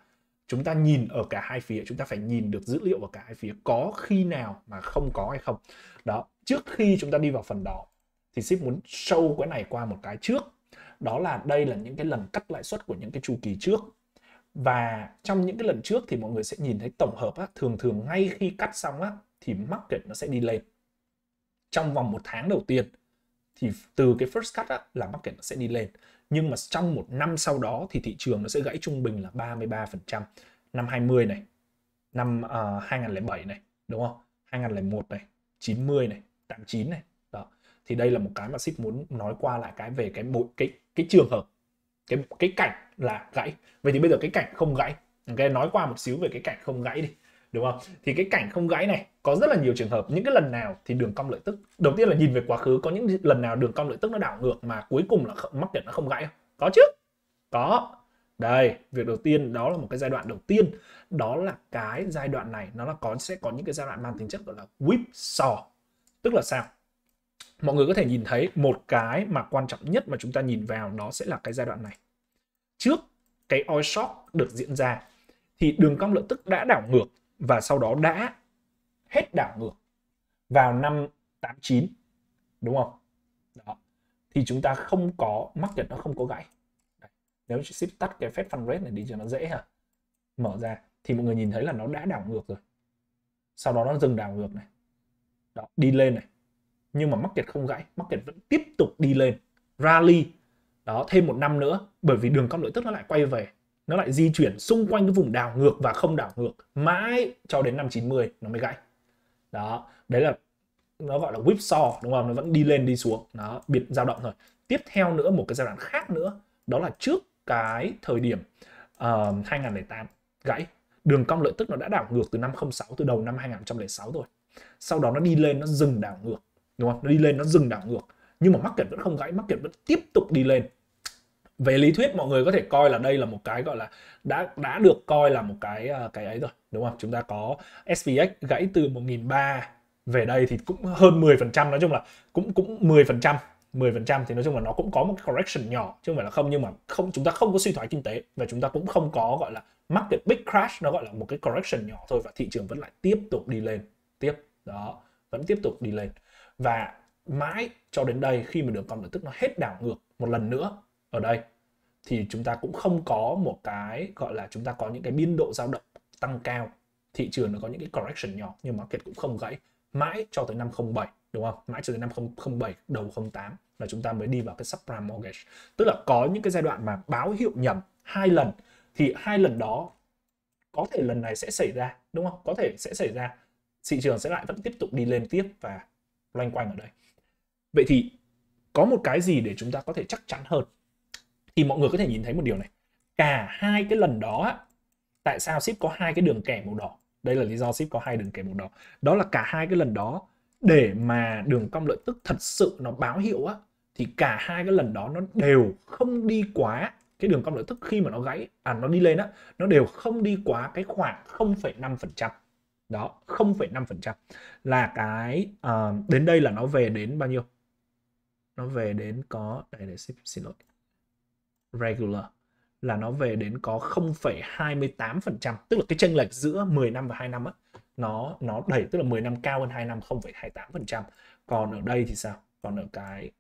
chúng ta nhìn ở cả hai phía chúng ta phải nhìn được dữ liệu ở cả hai phía có khi nào mà không có hay không đó trước khi chúng ta đi vào phần đó thì ship muốn show cái này qua một cái trước đó là đây là những cái lần cắt lãi suất của những cái chu kỳ trước và trong những cái lần trước thì mọi người sẽ nhìn thấy tổng hợp á, thường thường ngay khi cắt xong á, thì market nó sẽ đi lên trong vòng một tháng đầu tiên thì từ cái first cut á, là market nó sẽ đi lên nhưng mà trong một năm sau đó thì thị trường nó sẽ gãy trung bình là 33% năm 20 này năm uh, ờ, 2007 này đúng không 2001 này 90 này 89 này đó thì đây là một cái mà ship muốn nói qua lại cái về cái bộ cái cái trường hợp cái cái cảnh là gãy vậy thì bây giờ cái cảnh không gãy cái nói qua một xíu về cái cảnh không gãy đi đúng không thì cái cảnh không gãy này có rất là nhiều trường hợp những cái lần nào thì đường cong lợi tức đầu tiên là nhìn về quá khứ có những lần nào đường cong lợi tức nó đảo ngược mà cuối cùng là mắc market nó không gãy không có chứ có đây việc đầu tiên đó là một cái giai đoạn đầu tiên đó là cái giai đoạn này nó là có sẽ có những cái giai đoạn mang tính chất gọi là whip saw tức là sao mọi người có thể nhìn thấy một cái mà quan trọng nhất mà chúng ta nhìn vào nó sẽ là cái giai đoạn này trước cái oil shock được diễn ra thì đường cong lợi tức đã đảo ngược và sau đó đã hết đảo ngược vào năm 89 đúng không? Đó. Thì chúng ta không có market nó không có gãy. nếu Nếu ship tắt cái phép Fund Rate này đi cho nó dễ hả? Mở ra thì mọi người nhìn thấy là nó đã đảo ngược rồi. Sau đó nó dừng đảo ngược này. Đó, đi lên này. Nhưng mà market không gãy, market vẫn tiếp tục đi lên, rally. Đó, thêm một năm nữa bởi vì đường cong lưỡi tức nó lại quay về nó lại di chuyển xung quanh cái vùng đảo ngược và không đảo ngược mãi cho đến năm 90 nó mới gãy đó đấy là nó gọi là whipsaw đúng không nó vẫn đi lên đi xuống nó biệt dao động thôi tiếp theo nữa một cái giai đoạn khác nữa đó là trước cái thời điểm uh, 2008 gãy đường cong lợi tức nó đã đảo ngược từ năm 06 từ đầu năm 2006 rồi sau đó nó đi lên nó dừng đảo ngược đúng không nó đi lên nó dừng đảo ngược nhưng mà mắc mارket vẫn không gãy mắc mارket vẫn tiếp tục đi lên về lý thuyết mọi người có thể coi là đây là một cái gọi là đã đã được coi là một cái ờ, cái ấy rồi đúng không chúng ta có SVX gãy từ 1 1003 về đây thì cũng hơn 10% nói chung là cũng cũng 10% 10% thì nói chung là nó cũng có một correction nhỏ chứ không phải là không nhưng mà không chúng ta không có suy thoái kinh tế và chúng ta cũng không có gọi là market big crash nó gọi là một cái correction nhỏ thôi và thị trường vẫn lại tiếp tục đi lên tiếp đó vẫn tiếp tục đi lên và mãi cho đến đây khi mà đường cong lập tức nó hết đảo ngược một lần nữa ở đây thì chúng ta cũng không có một cái gọi là chúng ta có những cái biên độ dao động tăng cao thị trường nó có những cái correction nhỏ nhưng market cũng không gãy mãi cho tới năm 07 đúng không mãi cho tới năm 07 đầu 08 là chúng ta mới đi vào cái subprime mortgage tức là có những cái giai đoạn mà báo hiệu nhầm hai lần thì hai lần đó có thể lần này sẽ xảy ra đúng không có thể sẽ xảy ra thị trường sẽ lại vẫn tiếp tục đi lên tiếp và loanh quanh ở đây vậy thì có một cái gì để chúng ta có thể chắc chắn hơn thì mọi người có thể nhìn thấy một điều này cả hai cái lần đó tại sao ship có hai cái đường kẻ màu đỏ đây là lý do ship có hai đường kẻ màu đỏ đó là cả hai cái lần đó để mà đường cong lợi tức thật sự nó báo hiệu á thì cả hai cái lần đó nó đều không đi quá cái đường cong lợi tức khi mà nó gãy à nó đi lên á nó đều không đi quá cái khoảng 0,5% đó 0,5% là cái uh, đến đây là nó về đến bao nhiêu nó về đến có đây để ship xin lỗi regular là nó về đến có 0,28%, tức là cái chênh lệch giữa 10 năm và 2 năm á nó nó đẩy tức là 10 năm cao hơn 2 năm 0,28%. Còn ở đây thì sao? Còn ở cái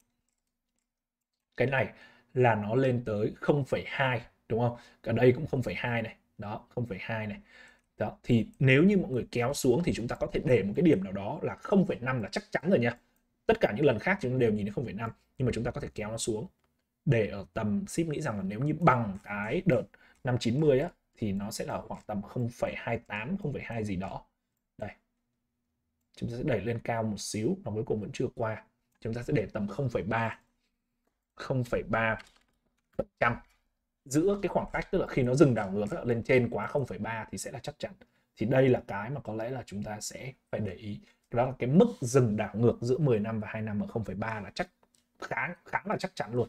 cái này là nó lên tới 0,2 đúng không? Cả đây cũng 0,2 này, đó, 0,2 này. Đó, thì nếu như mọi người kéo xuống thì chúng ta có thể để một cái điểm nào đó là 0,5 là chắc chắn rồi nha. Tất cả những lần khác chúng ta đều nhìn đến 0,5 nhưng mà chúng ta có thể kéo nó xuống để ở tầm ship nghĩ rằng là nếu như bằng cái đợt năm 590 á thì nó sẽ là khoảng tầm 0,28 0,2 gì đó đây chúng ta sẽ đẩy lên cao một xíu và cuối cùng vẫn chưa qua chúng ta sẽ để tầm 0,3 0,3 phần trăm giữa cái khoảng cách tức là khi nó dừng đảo ngược lên trên quá 0,3 thì sẽ là chắc chắn thì đây là cái mà có lẽ là chúng ta sẽ phải để ý đó là cái mức dừng đảo ngược giữa 10 năm và 2 năm ở 0,3 là chắc khá khá là chắc chắn luôn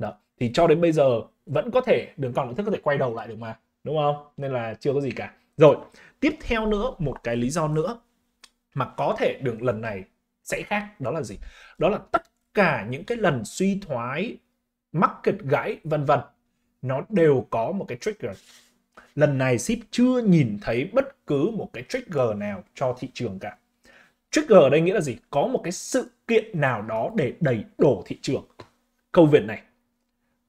đó thì cho đến bây giờ vẫn có thể đường cong nội thức có thể quay đầu lại được mà đúng không nên là chưa có gì cả rồi tiếp theo nữa một cái lý do nữa mà có thể đường lần này sẽ khác đó là gì đó là tất cả những cái lần suy thoái market gãy vân vân nó đều có một cái trigger lần này ship chưa nhìn thấy bất cứ một cái trigger nào cho thị trường cả trigger ở đây nghĩa là gì có một cái sự kiện nào đó để đẩy đổ thị trường câu việc này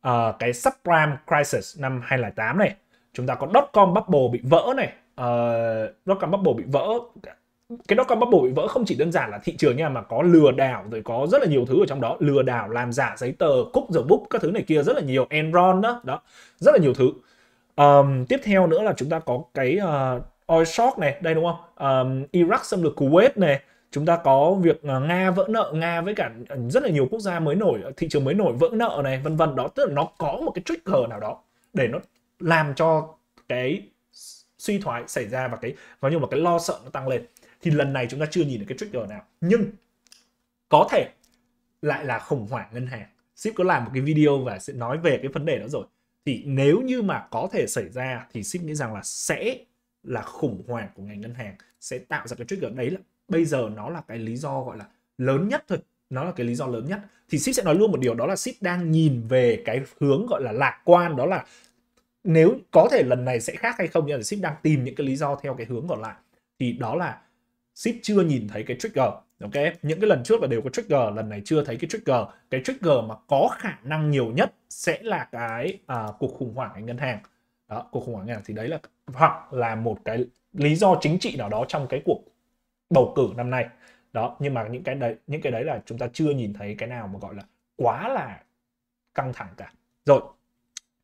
uh, cái subprime crisis năm 2008 này chúng ta có dotcom bubble bị vỡ này uh, ờ, dotcom bubble bị vỡ cái dotcom bubble bị vỡ không chỉ đơn giản là thị trường nha mà có lừa đảo rồi có rất là nhiều thứ ở trong đó lừa đảo làm giả giấy tờ cúc the book các thứ này kia rất là nhiều enron đó đó rất là nhiều thứ um, tiếp theo nữa là chúng ta có cái uh, oil shock này đây đúng không um, Iraq xâm lược Kuwait này chúng ta có việc à, nga vỡ nợ nga với cả rất là nhiều quốc gia mới nổi thị trường mới nổi vỡ nợ này vân vân đó tức là nó có một cái trigger nào đó để nó làm cho cái suy thoái xảy ra và cái và như một cái lo sợ nó tăng lên thì lần này chúng ta chưa nhìn được cái trigger nào nhưng có thể lại là khủng hoảng ngân hàng ship có làm một cái video và sẽ nói về cái vấn đề đó rồi thì nếu như mà có thể xảy ra thì ship nghĩ rằng là sẽ là khủng hoảng của ngành ngân hàng sẽ tạo ra cái trigger đấy là bây giờ nó là cái lý do gọi là lớn nhất thôi nó là cái lý do lớn nhất thì ship sẽ nói luôn một điều đó là ship đang nhìn về cái hướng gọi là lạc quan đó là nếu có thể lần này sẽ khác hay không nhưng mà ship đang tìm những cái lý do theo cái hướng còn lại thì đó là ship chưa nhìn thấy cái trigger ok những cái lần trước là đều có trigger lần này chưa thấy cái trigger cái trigger mà có khả năng nhiều nhất sẽ là cái à, cuộc khủng hoảng ngân hàng đó cuộc khủng hoảng ngân hàng thì đấy là hoặc là một cái lý do chính trị nào đó trong cái cuộc bầu cử năm nay đó nhưng mà những cái đấy những cái đấy là chúng ta chưa nhìn thấy cái nào mà gọi là quá là căng thẳng cả rồi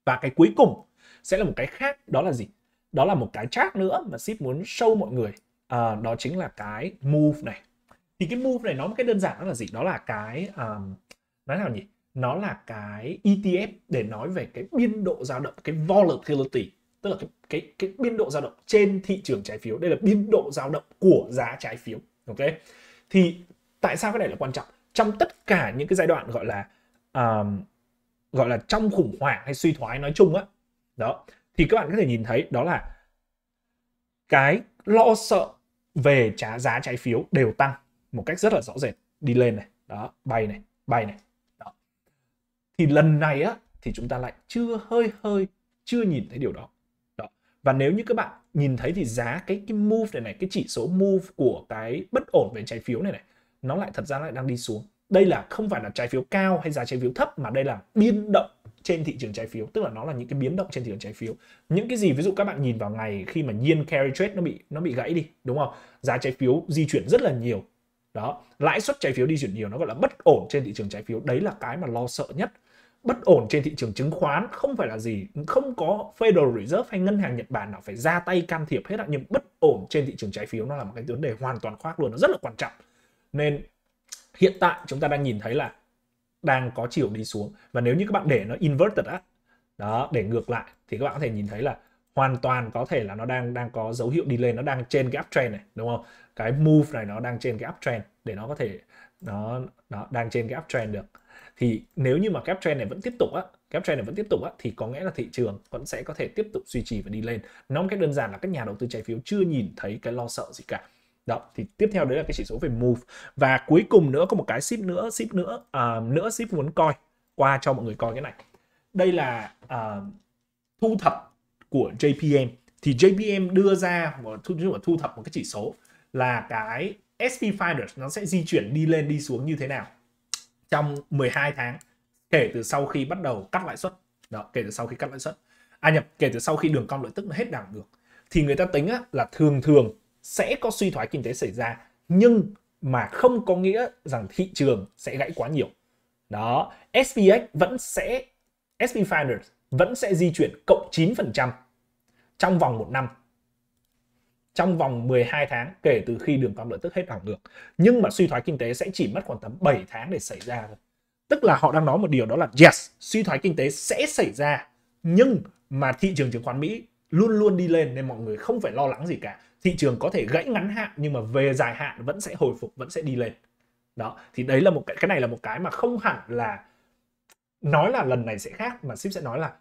và cái cuối cùng sẽ là một cái khác đó là gì đó là một cái chart nữa mà ship muốn show mọi người à, đó chính là cái move này thì cái move này nó một cái đơn giản đó là gì đó là cái um, nói nào nhỉ nó là cái ETF để nói về cái biên độ dao động cái volatility tức là cái cái cái biên độ dao động trên thị trường trái phiếu đây là biên độ dao động của giá trái phiếu ok thì tại sao cái này là quan trọng trong tất cả những cái giai đoạn gọi là um, gọi là trong khủng hoảng hay suy thoái nói chung á đó thì các bạn có thể nhìn thấy đó là cái lo sợ về trả giá trái phiếu đều tăng một cách rất là rõ rệt đi lên này đó bay này bay này đó thì lần này á thì chúng ta lại chưa hơi hơi chưa nhìn thấy điều đó và nếu như các bạn nhìn thấy thì giá cái cái move này này cái chỉ số move của cái bất ổn về trái phiếu này này nó lại thật ra lại đang đi xuống đây là không phải là trái phiếu cao hay giá trái phiếu thấp mà đây là biến động trên thị trường trái phiếu tức là nó là những cái biến động trên thị trường trái phiếu những cái gì ví dụ các bạn nhìn vào ngày khi mà yield carry trade nó bị nó bị gãy đi đúng không giá trái phiếu di chuyển rất là nhiều đó lãi suất trái phiếu di chuyển nhiều nó gọi là bất ổn trên thị trường trái phiếu đấy là cái mà lo sợ nhất bất ổn trên thị trường chứng khoán không phải là gì không có Federal Reserve hay ngân hàng Nhật Bản nào phải ra tay can thiệp hết ạ nhưng bất ổn trên thị trường trái phiếu nó là một cái vấn đề hoàn toàn khác luôn nó rất là quan trọng nên hiện tại chúng ta đang nhìn thấy là đang có chiều đi xuống và nếu như các bạn để nó inverted á đó để ngược lại thì các bạn có thể nhìn thấy là hoàn toàn có thể là nó đang đang có dấu hiệu đi lên nó đang trên cái uptrend này đúng không cái move này nó đang trên cái uptrend để nó có thể nó nó đang trên cái uptrend được thì nếu như mà cap trend này vẫn tiếp tục á cap trend này vẫn tiếp tục á thì có nghĩa là thị trường vẫn sẽ có thể tiếp tục duy trì và đi lên nó một cách đơn giản là các nhà đầu tư trái phiếu chưa nhìn thấy cái lo sợ gì cả đó thì tiếp theo đấy là cái chỉ số về move và cuối cùng nữa có một cái ship nữa ship nữa uh, nữa ship muốn coi qua cho mọi người coi cái này đây là uh, thu thập của JPM thì JPM đưa ra một thu, thu thập một cái chỉ số là cái SP 500 nó sẽ di chuyển đi lên đi xuống như thế nào trong 12 tháng kể từ sau khi bắt đầu cắt lãi suất đó kể từ sau khi cắt lãi suất à nhập kể từ sau khi đường cong lợi tức nó hết đảo ngược thì người ta tính á, là thường thường sẽ có suy thoái kinh tế xảy ra nhưng mà không có nghĩa rằng thị trường sẽ gãy quá nhiều đó SPX vẫn sẽ SP Finders vẫn sẽ di chuyển cộng 9% trong vòng một năm trong vòng 12 tháng kể từ khi đường cong lợi tức hết đảo ngược. Nhưng mà suy thoái kinh tế sẽ chỉ mất khoảng tầm 7 tháng để xảy ra thôi. Tức là họ đang nói một điều đó là yes, suy thoái kinh tế sẽ xảy ra nhưng mà thị trường chứng khoán Mỹ luôn luôn đi lên nên mọi người không phải lo lắng gì cả. Thị trường có thể gãy ngắn hạn nhưng mà về dài hạn vẫn sẽ hồi phục, vẫn sẽ đi lên. Đó, thì đấy là một cái cái này là một cái mà không hẳn là nói là lần này sẽ khác mà ship sẽ nói là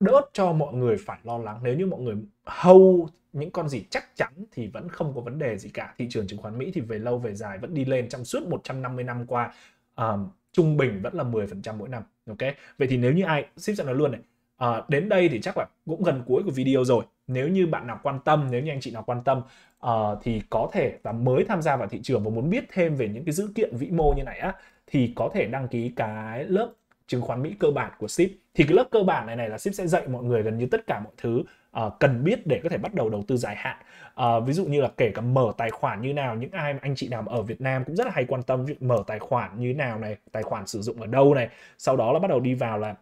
đỡ cho mọi người phải lo lắng nếu như mọi người hâu những con gì chắc chắn thì vẫn không có vấn đề gì cả thị trường chứng khoán Mỹ thì về lâu về dài vẫn đi lên trong suốt 150 năm qua um, trung bình vẫn là 10% mỗi năm ok vậy thì nếu như ai ship cho nó luôn này À, đến đây thì chắc là cũng gần cuối của video rồi. Nếu như bạn nào quan tâm, nếu như anh chị nào quan tâm uh, thì có thể và mới tham gia vào thị trường và muốn biết thêm về những cái dữ kiện vĩ mô như này á thì có thể đăng ký cái lớp chứng khoán Mỹ cơ bản của Sip. Thì cái lớp cơ bản này này là Sip sẽ dạy mọi người gần như tất cả mọi thứ uh, cần biết để có thể bắt đầu đầu tư dài hạn. Uh, ví dụ như là kể cả mở tài khoản như nào, những ai anh chị nào ở Việt Nam cũng rất là hay quan tâm việc mở tài khoản như nào này, tài khoản sử dụng ở đâu này, sau đó là bắt đầu đi vào là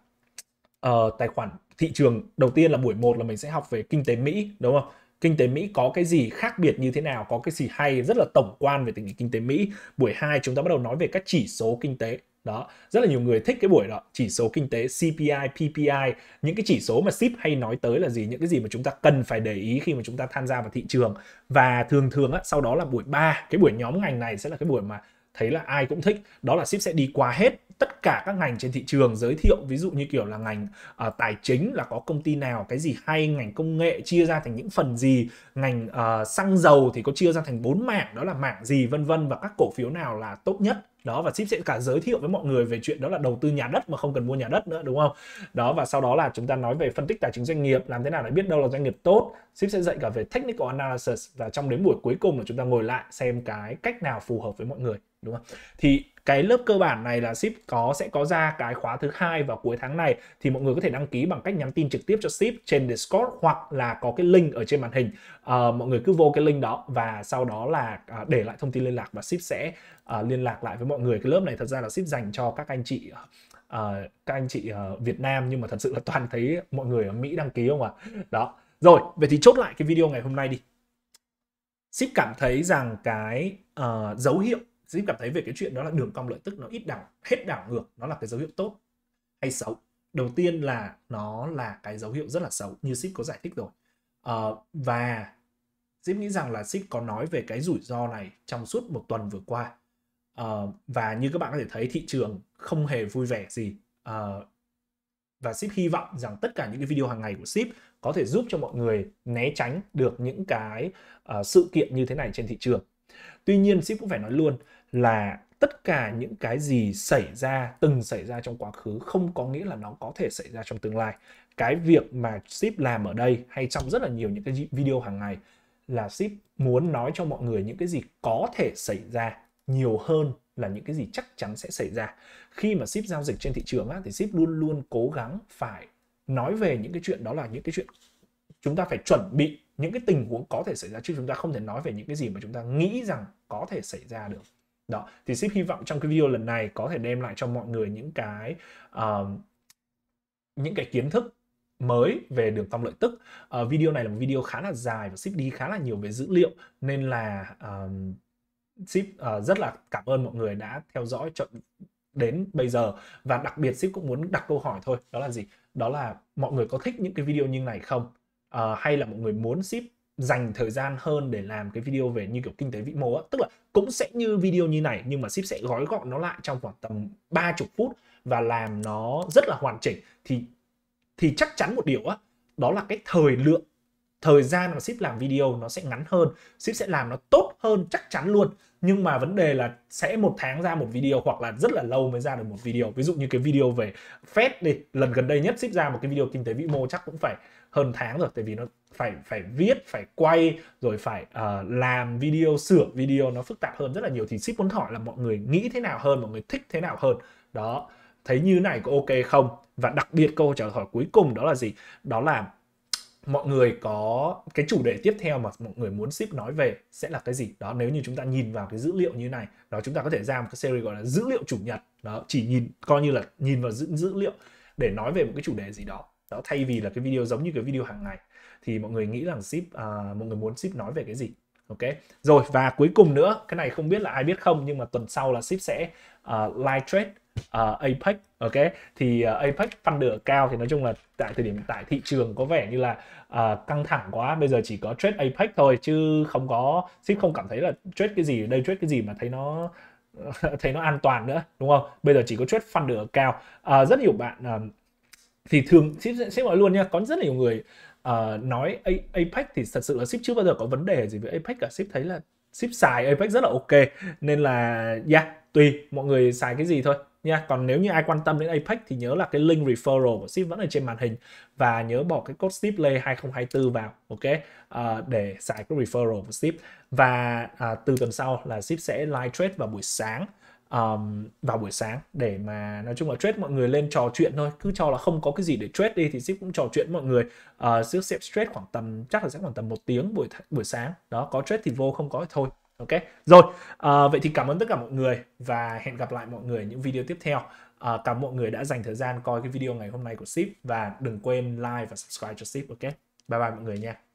uh, tài khoản thị trường đầu tiên là buổi 1 là mình sẽ học về kinh tế Mỹ đúng không? kinh tế Mỹ có cái gì khác biệt như thế nào, có cái gì hay rất là tổng quan về tình hình kinh tế Mỹ. Buổi 2 chúng ta bắt đầu nói về các chỉ số kinh tế đó rất là nhiều người thích cái buổi đó chỉ số kinh tế CPI PPI những cái chỉ số mà ship hay nói tới là gì những cái gì mà chúng ta cần phải để ý khi mà chúng ta tham gia vào thị trường và thường thường á, sau đó là buổi 3 cái buổi nhóm ngành này sẽ là cái buổi mà thấy là ai cũng thích đó là ship sẽ đi qua hết tất cả các ngành trên thị trường giới thiệu ví dụ như kiểu là ngành uh, tài chính là có công ty nào cái gì hay ngành công nghệ chia ra thành những phần gì ngành uh, xăng dầu thì có chia ra thành bốn mảng đó là mảng gì vân vân và các cổ phiếu nào là tốt nhất đó và ship sẽ cả giới thiệu với mọi người về chuyện đó là đầu tư nhà đất mà không cần mua nhà đất nữa đúng không đó và sau đó là chúng ta nói về phân tích tài chính doanh nghiệp làm thế nào để biết đâu là doanh nghiệp tốt ship sẽ dạy cả về technical analysis và trong đến buổi cuối cùng là chúng ta ngồi lại xem cái cách nào phù hợp với mọi người đúng không? Thì cái lớp cơ bản này là ship có sẽ có ra cái khóa thứ hai vào cuối tháng này thì mọi người có thể đăng ký bằng cách nhắn tin trực tiếp cho ship trên discord hoặc là có cái link ở trên màn hình à, mọi người cứ vô cái link đó và sau đó là à, để lại thông tin liên lạc và ship sẽ à, liên lạc lại với mọi người cái lớp này thật ra là ship dành cho các anh chị à, các anh chị à, Việt Nam nhưng mà thật sự là toàn thấy mọi người ở Mỹ đăng ký không ạ à? đó rồi vậy thì chốt lại cái video ngày hôm nay đi ship cảm thấy rằng cái uh, dấu hiệu Zip cảm thấy về cái chuyện đó là đường cong lợi tức nó ít đảo hết đảo ngược nó là cái dấu hiệu tốt hay xấu đầu tiên là nó là cái dấu hiệu rất là xấu như Zip có giải thích rồi uh, và Zip nghĩ rằng là Zip có nói về cái rủi ro này trong suốt một tuần vừa qua uh, và như các bạn có thể thấy thị trường không hề vui vẻ gì uh, và Zip hy vọng rằng tất cả những cái video hàng ngày của Zip có thể giúp cho mọi người né tránh được những cái uh, sự kiện như thế này trên thị trường. Tuy nhiên ship cũng phải nói luôn là tất cả những cái gì xảy ra từng xảy ra trong quá khứ không có nghĩa là nó có thể xảy ra trong tương lai cái việc mà ship làm ở đây hay trong rất là nhiều những cái video hàng ngày là ship muốn nói cho mọi người những cái gì có thể xảy ra nhiều hơn là những cái gì chắc chắn sẽ xảy ra khi mà ship giao dịch trên thị trường á, thì ship luôn luôn cố gắng phải nói về những cái chuyện đó là những cái chuyện chúng ta phải chuẩn bị những cái tình huống có thể xảy ra chứ chúng ta không thể nói về những cái gì mà chúng ta nghĩ rằng có thể xảy ra được đó thì ship hy vọng trong cái video lần này có thể đem lại cho mọi người những cái uh, những cái kiến thức mới về đường tăng lợi tức uh, video này là một video khá là dài và ship đi khá là nhiều về dữ liệu nên là uh, ship uh, rất là cảm ơn mọi người đã theo dõi cho đến bây giờ và đặc biệt ship cũng muốn đặt câu hỏi thôi đó là gì đó là mọi người có thích những cái video như này không uh, hay là mọi người muốn ship dành thời gian hơn để làm cái video về như kiểu kinh tế vĩ mô á tức là cũng sẽ như video như này nhưng mà ship sẽ gói gọn nó lại trong khoảng tầm 30 phút và làm nó rất là hoàn chỉnh thì thì chắc chắn một điều á đó là cái thời lượng thời gian mà ship làm video nó sẽ ngắn hơn ship sẽ làm nó tốt hơn chắc chắn luôn nhưng mà vấn đề là sẽ một tháng ra một video hoặc là rất là lâu mới ra được một video ví dụ như cái video về Fed đi lần gần đây nhất ship ra một cái video kinh tế vĩ mô chắc cũng phải hơn tháng rồi tại vì nó phải phải viết phải quay rồi phải uh, làm video sửa video nó phức tạp hơn rất là nhiều thì ship muốn hỏi là mọi người nghĩ thế nào hơn mọi người thích thế nào hơn đó thấy như này có ok không và đặc biệt câu trả lời cuối cùng đó là gì đó là mọi người có cái chủ đề tiếp theo mà mọi người muốn ship nói về sẽ là cái gì đó nếu như chúng ta nhìn vào cái dữ liệu như này đó chúng ta có thể ra một cái series gọi là dữ liệu chủ nhật đó chỉ nhìn coi như là nhìn vào dữ, dữ liệu để nói về một cái chủ đề gì đó đó thay vì là cái video giống như cái video hàng ngày thì mọi người nghĩ rằng ship à, mọi người muốn ship nói về cái gì ok rồi và cuối cùng nữa cái này không biết là ai biết không nhưng mà tuần sau là ship sẽ uh, live trade uh, à, APEC ok thì uh, à, APEC funder cao thì nói chung là tại thời điểm tại thị trường có vẻ như là uh, căng thẳng quá bây giờ chỉ có trade Apex thôi chứ không có ship không cảm thấy là trade cái gì đây trade cái gì mà thấy nó thấy nó an toàn nữa đúng không bây giờ chỉ có trade funder cao uh, rất nhiều bạn uh, thì thường ship sẽ nói luôn nha có rất là nhiều người Ờ, nói A, apec thì thật sự là ship chưa bao giờ có vấn đề gì với Apex cả ship thấy là ship xài Apex rất là ok nên là yeah tùy mọi người xài cái gì thôi nha còn nếu như ai quan tâm đến Apex thì nhớ là cái link referral của ship vẫn ở trên màn hình và nhớ bỏ cái code ship lay 2024 vào ok uh, để xài cái referral của ship và uh, từ tuần sau là ship sẽ live trade vào buổi sáng um, vào buổi sáng để mà nói chung là trade mọi người lên trò chuyện thôi cứ cho là không có cái gì để trade đi thì ship cũng trò chuyện mọi người uh, ship sẽ trade khoảng tầm chắc là sẽ khoảng tầm một tiếng buổi buổi sáng đó có trade thì vô không có thì thôi ok rồi uh, vậy thì cảm ơn tất cả mọi người và hẹn gặp lại mọi người những video tiếp theo uh, cảm ơn mọi người đã dành thời gian coi cái video ngày hôm nay của ship và đừng quên like và subscribe cho ship ok bye bye mọi người nha